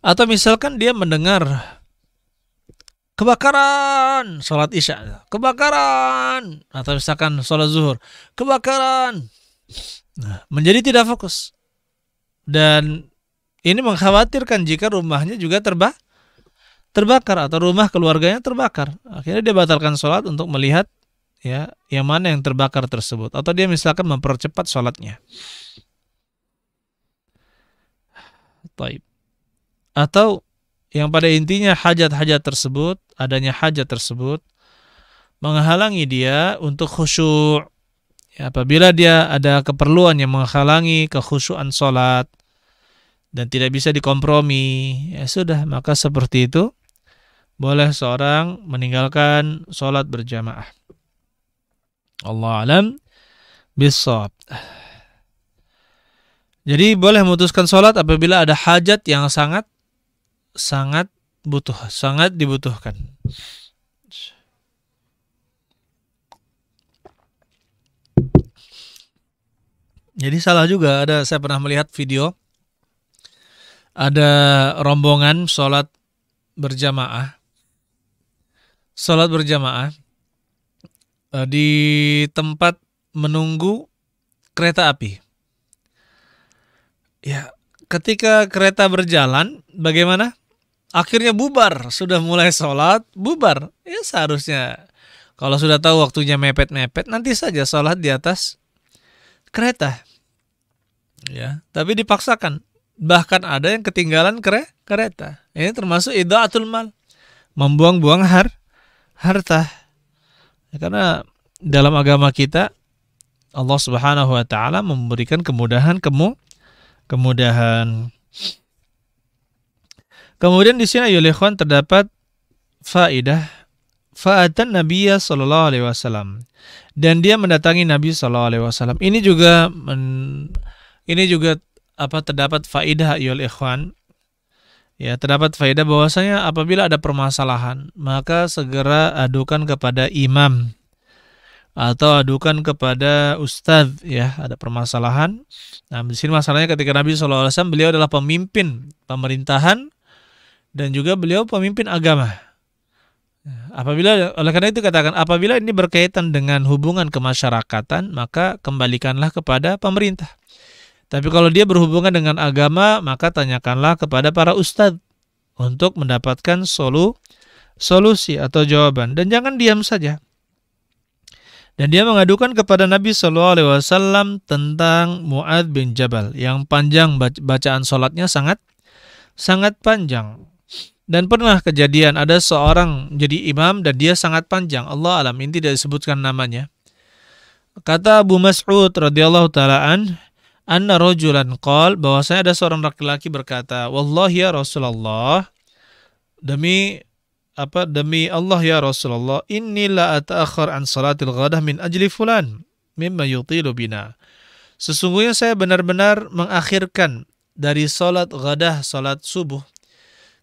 A: Atau misalkan dia mendengar kebakaran sholat isya, kebakaran atau misalkan sholat zuhur, kebakaran, nah, menjadi tidak fokus dan ini mengkhawatirkan jika rumahnya juga terbakar terbakar atau rumah keluarganya terbakar. Akhirnya dia batalkan sholat untuk melihat ya yang mana yang terbakar tersebut atau dia misalkan mempercepat sholatnya. Atau yang pada intinya hajat-hajat tersebut, adanya hajat tersebut menghalangi dia untuk khusyuk. Ya, apabila dia ada keperluan yang menghalangi kekhusyuan sholat dan tidak bisa dikompromi, ya sudah maka seperti itu boleh seorang meninggalkan sholat berjamaah. Allah alam bisawab. Jadi boleh memutuskan sholat apabila ada hajat yang sangat sangat butuh, sangat dibutuhkan. Jadi salah juga ada saya pernah melihat video ada rombongan sholat berjamaah sholat berjamaah eh, di tempat menunggu kereta api. Ya, ketika kereta berjalan, bagaimana? Akhirnya bubar, sudah mulai sholat, bubar. Ya seharusnya kalau sudah tahu waktunya mepet-mepet, nanti saja sholat di atas kereta. Ya, tapi dipaksakan. Bahkan ada yang ketinggalan kereta. Ini termasuk idaatul mal, membuang-buang har harta. Ya, karena dalam agama kita Allah Subhanahu wa taala memberikan kemudahan kemu kemudahan. Kemudian di sini Yulikhwan terdapat faidah faatan Nabiya sallallahu Alaihi Wasallam dan dia mendatangi Nabi sallallahu Alaihi Wasallam. Ini juga men, ini juga apa terdapat faidah yul ikhwan Ya, terdapat faedah bahwasanya apabila ada permasalahan, maka segera adukan kepada imam atau adukan kepada ustadz ya ada permasalahan. Nah di sini masalahnya ketika Nabi saw beliau adalah pemimpin pemerintahan dan juga beliau pemimpin agama. Apabila oleh karena itu katakan apabila ini berkaitan dengan hubungan kemasyarakatan maka kembalikanlah kepada pemerintah. Tapi kalau dia berhubungan dengan agama, maka tanyakanlah kepada para ustadz untuk mendapatkan solu, solusi atau jawaban. Dan jangan diam saja. Dan dia mengadukan kepada Nabi Shallallahu Alaihi Wasallam tentang Muad bin Jabal yang panjang bacaan sholatnya sangat sangat panjang. Dan pernah kejadian ada seorang jadi imam dan dia sangat panjang. Allah alam ini tidak disebutkan namanya. Kata Abu Mas'ud radhiyallahu taalaan, anna rojulan qol bahwa saya ada seorang laki-laki berkata wallahi ya Rasulullah demi apa demi Allah ya Rasulullah inni la ataakhir an salatil ghadah min ajli fulan mimma yutilu bina sesungguhnya saya benar-benar mengakhirkan dari salat ghadah salat subuh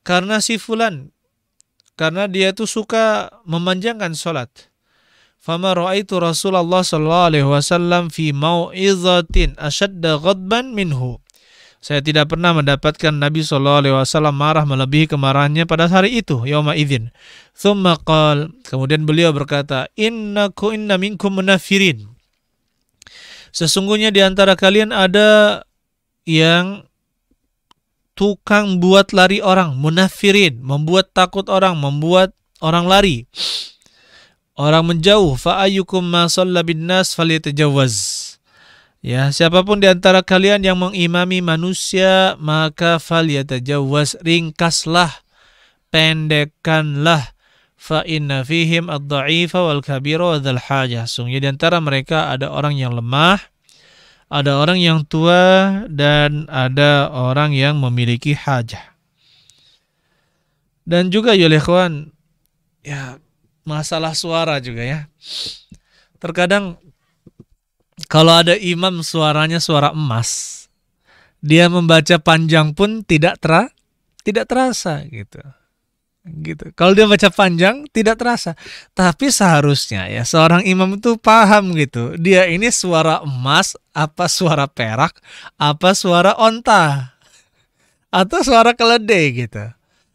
A: karena si fulan karena dia itu suka memanjangkan salat fama ra'aitu Rasulullah sallallahu alaihi wasallam fi mau'izatin ashadda ghadban minhu. Saya tidak pernah mendapatkan Nabi sallallahu alaihi wasallam marah melebihi kemarahannya pada hari itu, yauma idzin. Tsumma qal, kemudian beliau berkata, "Innaku inna minkum munafirin." Sesungguhnya di antara kalian ada yang tukang buat lari orang, munafirin, membuat takut orang, membuat orang lari orang menjauh ayyukum ma shalla bin nas falyatajawaz Ya, siapapun di antara kalian yang mengimami manusia, maka falyatajawaz ringkaslah, pendekkanlah fa inna fihim ad-dha'ifa wal kabira wa dzal hajah. Sungguh di antara mereka ada orang yang lemah, ada orang yang tua dan ada orang yang memiliki hajah. Dan juga ya ikhwan, ya masalah suara juga ya. Terkadang kalau ada imam suaranya suara emas, dia membaca panjang pun tidak tera, tidak terasa gitu. Gitu. Kalau dia baca panjang tidak terasa. Tapi seharusnya ya seorang imam itu paham gitu. Dia ini suara emas apa suara perak apa suara onta atau suara keledai gitu.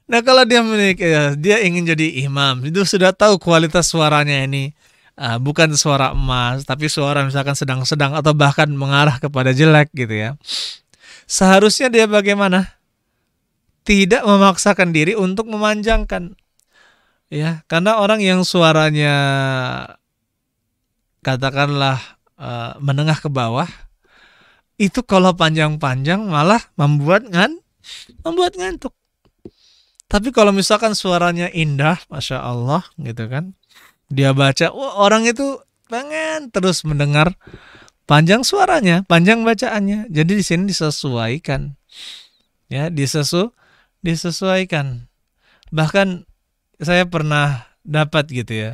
A: Nah kalau dia menikah, ya, dia ingin jadi imam, itu sudah tahu kualitas suaranya ini uh, bukan suara emas, tapi suara misalkan sedang-sedang atau bahkan mengarah kepada jelek gitu ya. Seharusnya dia bagaimana? Tidak memaksakan diri untuk memanjangkan, ya, karena orang yang suaranya katakanlah uh, menengah ke bawah itu kalau panjang-panjang malah membuat ngan membuat ngantuk tapi kalau misalkan suaranya indah, masya Allah gitu kan, dia baca, wah orang itu pengen terus mendengar panjang suaranya, panjang bacaannya. Jadi di sini disesuaikan, ya disesu, disesuaikan. Bahkan saya pernah dapat gitu ya,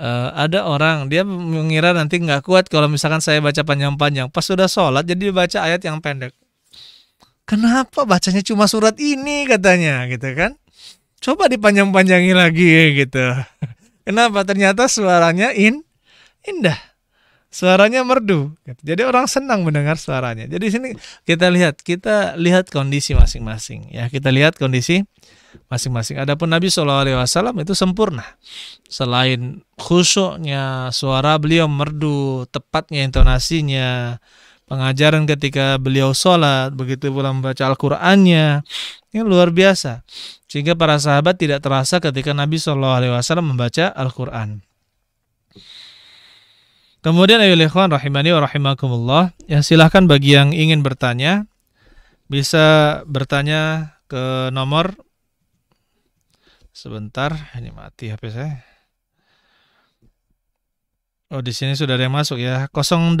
A: uh, ada orang dia mengira nanti nggak kuat kalau misalkan saya baca panjang-panjang. Pas sudah sholat, jadi baca ayat yang pendek kenapa bacanya cuma surat ini katanya gitu kan coba dipanjang-panjangi lagi gitu kenapa ternyata suaranya in indah suaranya merdu gitu. jadi orang senang mendengar suaranya jadi sini kita lihat kita lihat kondisi masing-masing ya kita lihat kondisi masing-masing adapun Nabi Shallallahu Alaihi Wasallam itu sempurna selain khusyuknya suara beliau merdu tepatnya intonasinya pengajaran ketika beliau sholat, begitu pula membaca Al-Qur'annya. Ini luar biasa. Sehingga para sahabat tidak terasa ketika Nabi Shallallahu alaihi wasallam membaca Al-Qur'an. Kemudian ayo ikhwan rahimani wa rahimakumullah, ya silahkan bagi yang ingin bertanya bisa bertanya ke nomor sebentar, ini mati HP saya. Oh, di sini sudah ada yang masuk ya. 0857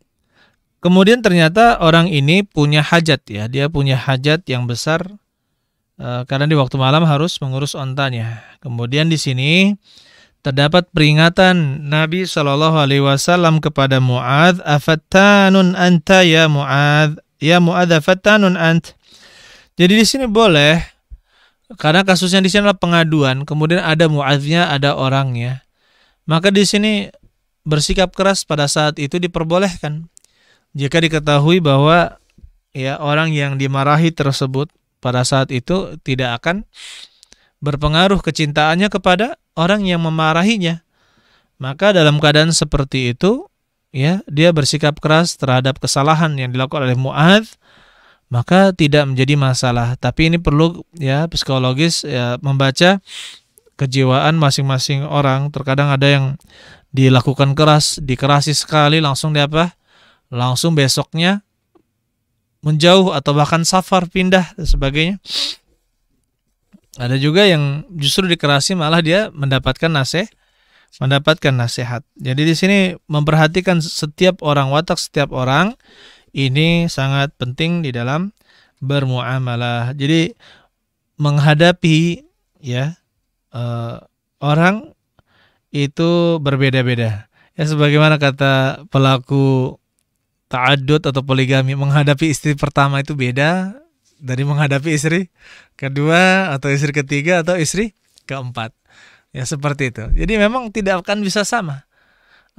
A: Kemudian ternyata orang ini punya hajat ya, dia punya hajat yang besar e, karena di waktu malam harus mengurus ontanya. Kemudian di sini terdapat peringatan Nabi Shallallahu Alaihi Wasallam kepada Muad, afatanun anta ya Muad, ya Muad afatanun ant. Jadi di sini boleh karena kasusnya di sini adalah pengaduan, kemudian ada muadznya, ada orangnya. Maka di sini bersikap keras pada saat itu diperbolehkan jika diketahui bahwa ya orang yang dimarahi tersebut pada saat itu tidak akan berpengaruh kecintaannya kepada orang yang memarahinya. Maka dalam keadaan seperti itu, ya, dia bersikap keras terhadap kesalahan yang dilakukan oleh Muadz, maka tidak menjadi masalah. Tapi ini perlu ya psikologis ya membaca kejiwaan masing-masing orang. Terkadang ada yang dilakukan keras, dikerasi sekali langsung dia apa? langsung besoknya menjauh atau bahkan safar pindah dan sebagainya. Ada juga yang justru dikerasi malah dia mendapatkan nasih, mendapatkan nasihat. Jadi di sini memperhatikan setiap orang watak setiap orang ini sangat penting di dalam bermuamalah. Jadi menghadapi ya eh, orang itu berbeda-beda. Ya sebagaimana kata pelaku ta'adud atau poligami menghadapi istri pertama itu beda dari menghadapi istri kedua atau istri ketiga atau istri keempat ya seperti itu jadi memang tidak akan bisa sama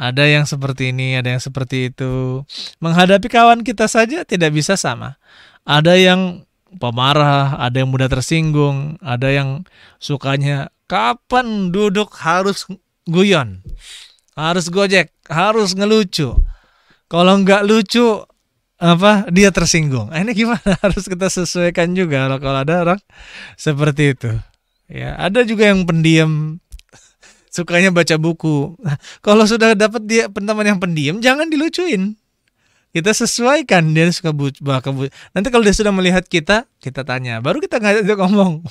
A: ada yang seperti ini ada yang seperti itu menghadapi kawan kita saja tidak bisa sama ada yang pemarah ada yang mudah tersinggung ada yang sukanya kapan duduk harus guyon harus gojek harus ngelucu kalau nggak lucu apa dia tersinggung nah, ini gimana harus kita sesuaikan juga kalau ada orang seperti itu ya ada juga yang pendiam sukanya baca buku nah, kalau sudah dapat dia teman yang pendiam jangan dilucuin kita sesuaikan dia suka bah nanti kalau dia sudah melihat kita kita tanya baru kita ngajak ngomong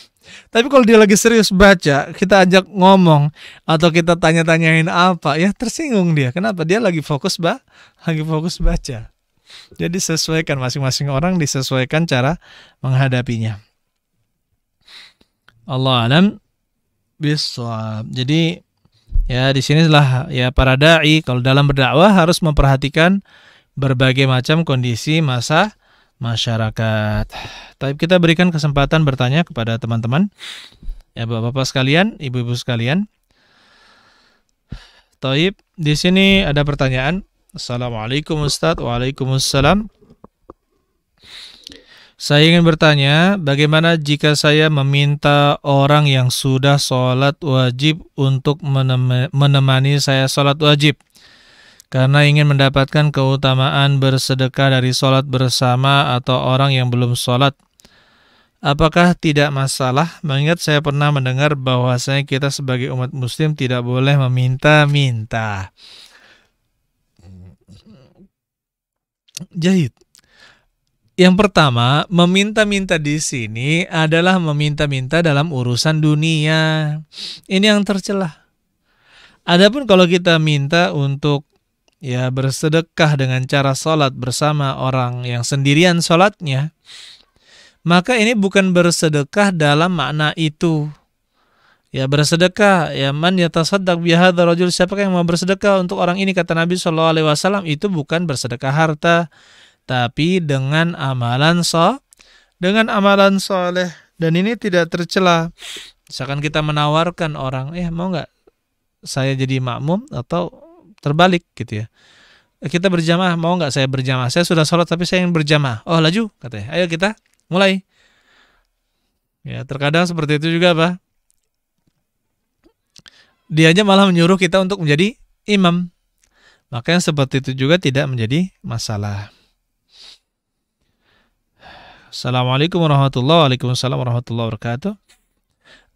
A: tapi kalau dia lagi serius baca kita ajak ngomong atau kita tanya-tanyain apa ya tersinggung dia kenapa dia lagi fokus bah lagi fokus baca jadi sesuaikan masing-masing orang disesuaikan cara menghadapinya Allah alam biswa jadi ya di sinilah ya para dai kalau dalam berdakwah harus memperhatikan berbagai macam kondisi masa masyarakat. Tapi kita berikan kesempatan bertanya kepada teman-teman. Ya Bapak-bapak sekalian, Ibu-ibu sekalian. Taib, di sini ada pertanyaan. Assalamualaikum Ustaz. Waalaikumsalam. Saya ingin bertanya, bagaimana jika saya meminta orang yang sudah sholat wajib untuk menemani saya sholat wajib? karena ingin mendapatkan keutamaan bersedekah dari sholat bersama atau orang yang belum sholat. Apakah tidak masalah? Mengingat saya pernah mendengar bahwasanya kita sebagai umat muslim tidak boleh meminta-minta. Jahit. Yang pertama, meminta-minta di sini adalah meminta-minta dalam urusan dunia. Ini yang tercelah. Adapun kalau kita minta untuk ya bersedekah dengan cara sholat bersama orang yang sendirian sholatnya, maka ini bukan bersedekah dalam makna itu. Ya bersedekah, ya man yatasaddaq bihadza rajul siapa yang mau bersedekah untuk orang ini kata Nabi Shallallahu alaihi wasallam itu bukan bersedekah harta tapi dengan amalan so dengan amalan soleh dan ini tidak tercela. Misalkan kita menawarkan orang, eh mau nggak saya jadi makmum atau terbalik gitu ya kita berjamaah mau nggak saya berjamaah saya sudah sholat tapi saya ingin berjamaah oh laju katanya ayo kita mulai ya terkadang seperti itu juga apa aja malah menyuruh kita untuk menjadi imam makanya seperti itu juga tidak menjadi masalah Assalamualaikum warahmatullahi Waalaikumsalam warahmatullahi wabarakatuh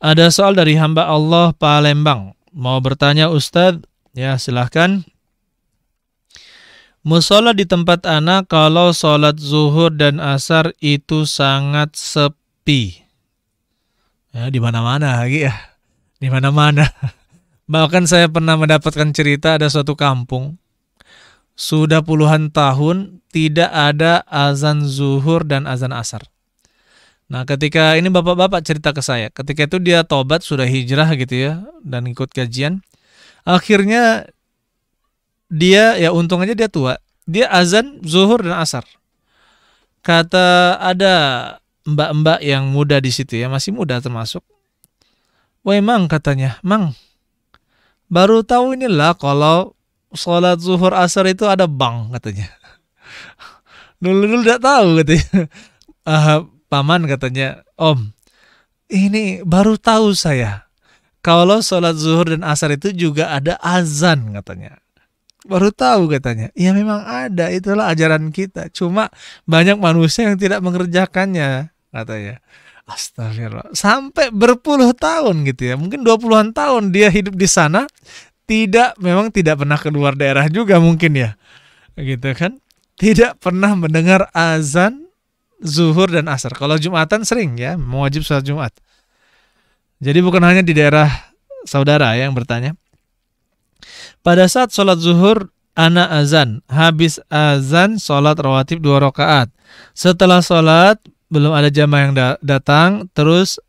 A: ada soal dari hamba Allah Palembang mau bertanya Ustadz Ya, silahkan. Musola di tempat anak kalau sholat zuhur dan asar itu sangat sepi. Ya, di mana-mana lagi ya. Di mana-mana. Bahkan saya pernah mendapatkan cerita ada suatu kampung. Sudah puluhan tahun tidak ada azan zuhur dan azan asar. Nah, ketika ini bapak-bapak cerita ke saya, ketika itu dia tobat sudah hijrah gitu ya dan ikut kajian akhirnya dia ya untung aja dia tua dia azan zuhur dan asar kata ada mbak-mbak yang muda di situ ya masih muda termasuk Wah emang katanya mang baru tahu inilah kalau sholat zuhur asar itu ada bang katanya dulu dulu tidak tahu katanya uh, paman katanya om ini baru tahu saya kalau sholat zuhur dan asar itu juga ada azan katanya. Baru tahu katanya. Ya memang ada, itulah ajaran kita. Cuma banyak manusia yang tidak mengerjakannya katanya. Astagfirullah. Sampai berpuluh tahun gitu ya. Mungkin dua puluhan tahun dia hidup di sana. Tidak, memang tidak pernah keluar daerah juga mungkin ya. Gitu kan. Tidak pernah mendengar azan zuhur dan asar. Kalau Jumatan sering ya, mewajib sholat Jumat. Jadi bukan hanya di daerah saudara ya yang bertanya. Pada saat sholat zuhur, ana azan. Habis azan, sholat rawatib dua rakaat. Setelah sholat, belum ada jamaah yang datang. Terus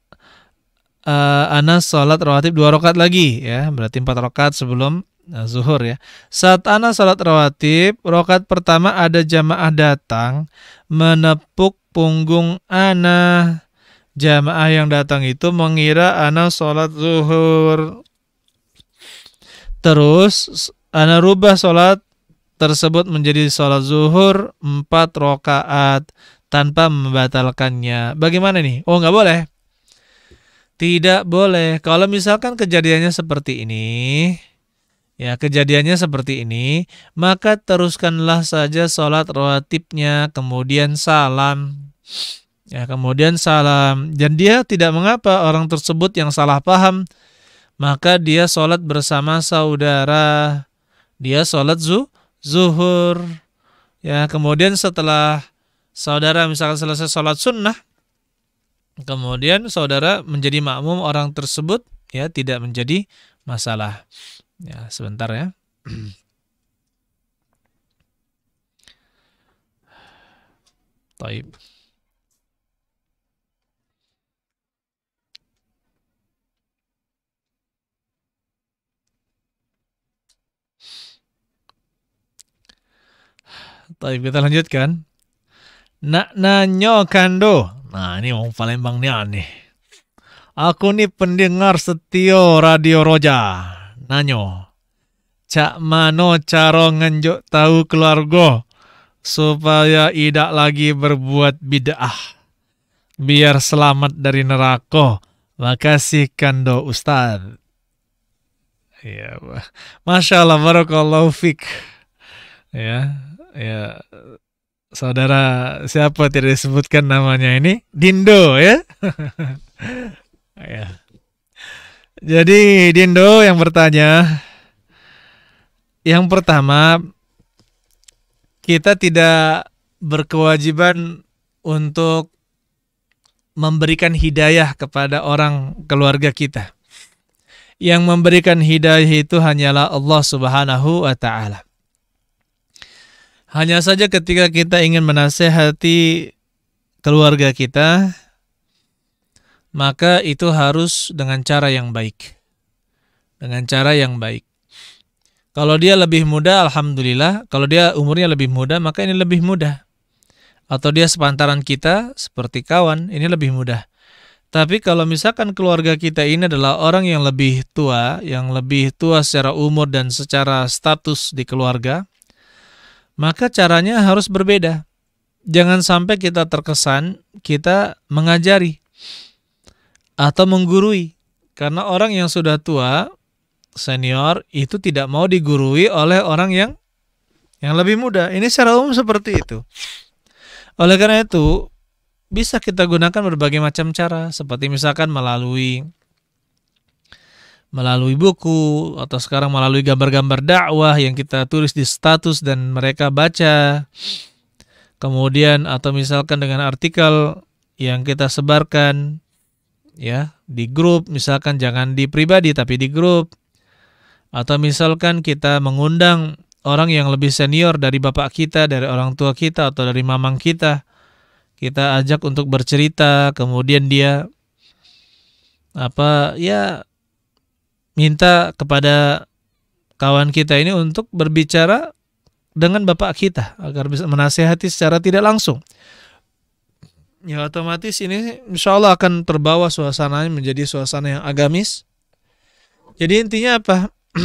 A: uh, eh, ana sholat rawatib dua rakaat lagi, ya. Berarti empat rakaat sebelum uh, zuhur ya. Saat ana sholat rawatib, rakaat pertama ada jamaah datang menepuk punggung ana Jamaah yang datang itu mengira ana sholat zuhur. Terus ana rubah sholat tersebut menjadi sholat zuhur empat rokaat tanpa membatalkannya. Bagaimana nih? Oh nggak boleh. Tidak boleh. Kalau misalkan kejadiannya seperti ini, ya kejadiannya seperti ini, maka teruskanlah saja sholat rawatibnya, kemudian salam. Ya, kemudian salam dan dia tidak mengapa orang tersebut yang salah paham maka dia sholat bersama saudara dia sholat zu, zuhur ya kemudian setelah saudara misalkan selesai sholat sunnah kemudian saudara menjadi makmum orang tersebut ya tidak menjadi masalah ya sebentar ya Taib. Tapi kita lanjutkan. Nak nanyo kando. Nah ini mau Palembang nih aneh. Aku nih pendengar setio Radio Roja. Nanyo. Cak mano caro ngenjuk tahu keluarga supaya tidak lagi berbuat bid'ah. Biar selamat dari neraka. Makasih kando Ustaz. Ya, Masya Allah, Barakallahu Fik. Ya, ya saudara siapa tidak disebutkan namanya ini Dindo ya. ya. Jadi Dindo yang bertanya yang pertama kita tidak berkewajiban untuk memberikan hidayah kepada orang keluarga kita. Yang memberikan hidayah itu hanyalah Allah Subhanahu wa taala. Hanya saja ketika kita ingin menasehati keluarga kita, maka itu harus dengan cara yang baik. Dengan cara yang baik. Kalau dia lebih muda, alhamdulillah. Kalau dia umurnya lebih muda, maka ini lebih mudah. Atau dia sepantaran kita, seperti kawan, ini lebih mudah. Tapi kalau misalkan keluarga kita ini adalah orang yang lebih tua, yang lebih tua secara umur dan secara status di keluarga, maka caranya harus berbeda. Jangan sampai kita terkesan kita mengajari atau menggurui. Karena orang yang sudah tua, senior, itu tidak mau digurui oleh orang yang yang lebih muda. Ini secara umum seperti itu. Oleh karena itu, bisa kita gunakan berbagai macam cara, seperti misalkan melalui melalui buku atau sekarang melalui gambar-gambar dakwah yang kita tulis di status dan mereka baca. Kemudian atau misalkan dengan artikel yang kita sebarkan ya di grup misalkan jangan di pribadi tapi di grup atau misalkan kita mengundang orang yang lebih senior dari bapak kita, dari orang tua kita atau dari mamang kita. Kita ajak untuk bercerita, kemudian dia apa ya minta kepada kawan kita ini untuk berbicara dengan bapak kita agar bisa menasehati secara tidak langsung. Ya otomatis ini insya Allah akan terbawa suasananya menjadi suasana yang agamis. Jadi intinya apa?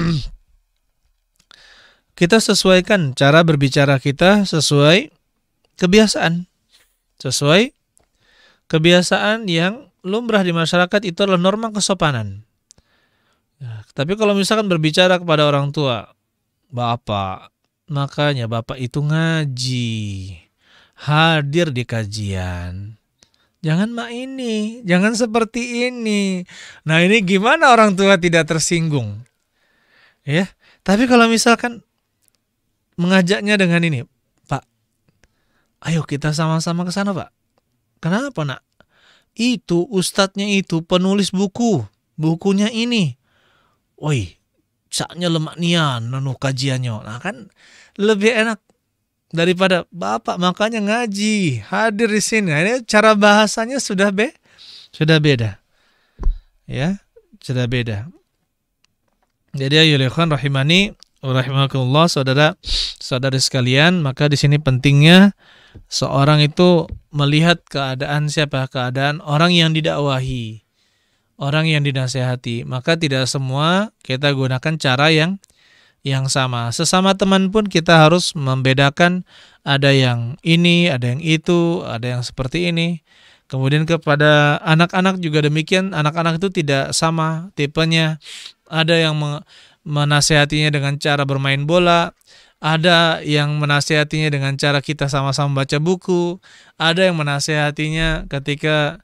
A: kita sesuaikan cara berbicara kita sesuai kebiasaan. Sesuai kebiasaan yang lumrah di masyarakat itu adalah norma kesopanan. Tapi kalau misalkan berbicara kepada orang tua, Bapak, makanya Bapak itu ngaji, hadir di kajian. Jangan mak ini, jangan seperti ini. Nah ini gimana orang tua tidak tersinggung? Ya, tapi kalau misalkan mengajaknya dengan ini, Pak, ayo kita sama-sama ke sana, Pak. Kenapa, Nak? Itu ustadznya itu penulis buku, bukunya ini woi caknya lemak nian nanu kajiannya nah kan lebih enak daripada bapak makanya ngaji hadir di sini nah, ini cara bahasanya sudah be sudah beda ya sudah beda jadi ayo lekhan rahimani rahimakumullah saudara saudari sekalian maka di sini pentingnya seorang itu melihat keadaan siapa keadaan orang yang didakwahi orang yang dinasehati. Maka tidak semua kita gunakan cara yang yang sama. Sesama teman pun kita harus membedakan ada yang ini, ada yang itu, ada yang seperti ini. Kemudian kepada anak-anak juga demikian, anak-anak itu tidak sama tipenya. Ada yang menasehatinya dengan cara bermain bola, ada yang menasehatinya dengan cara kita sama-sama baca buku, ada yang menasehatinya ketika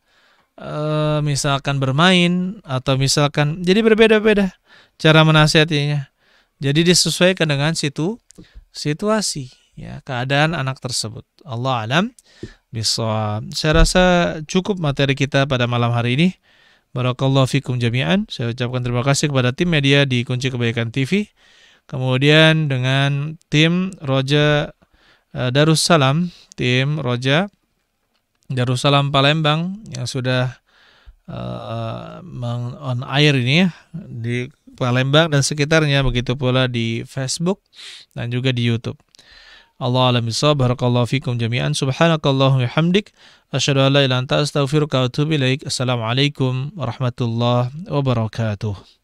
A: Eh, misalkan bermain atau misalkan jadi berbeda-beda cara menasihatinya. Jadi disesuaikan dengan situ situasi ya keadaan anak tersebut. Allah alam bisa. Saya rasa cukup materi kita pada malam hari ini. Barakallahu fikum jami'an. Saya ucapkan terima kasih kepada tim media di Kunci Kebaikan TV. Kemudian dengan tim Roja eh, Darussalam, tim Roja Darussalam Palembang yang sudah uh, on air ini ya di Palembang dan sekitarnya begitu pula di Facebook dan juga di YouTube. Allah alam barakallahu fikum jami'an, subhanakallahu hamdik, asyhadu an la anta astaghfiruka wa atubu ilaik, assalamualaikum warahmatullahi wabarakatuh.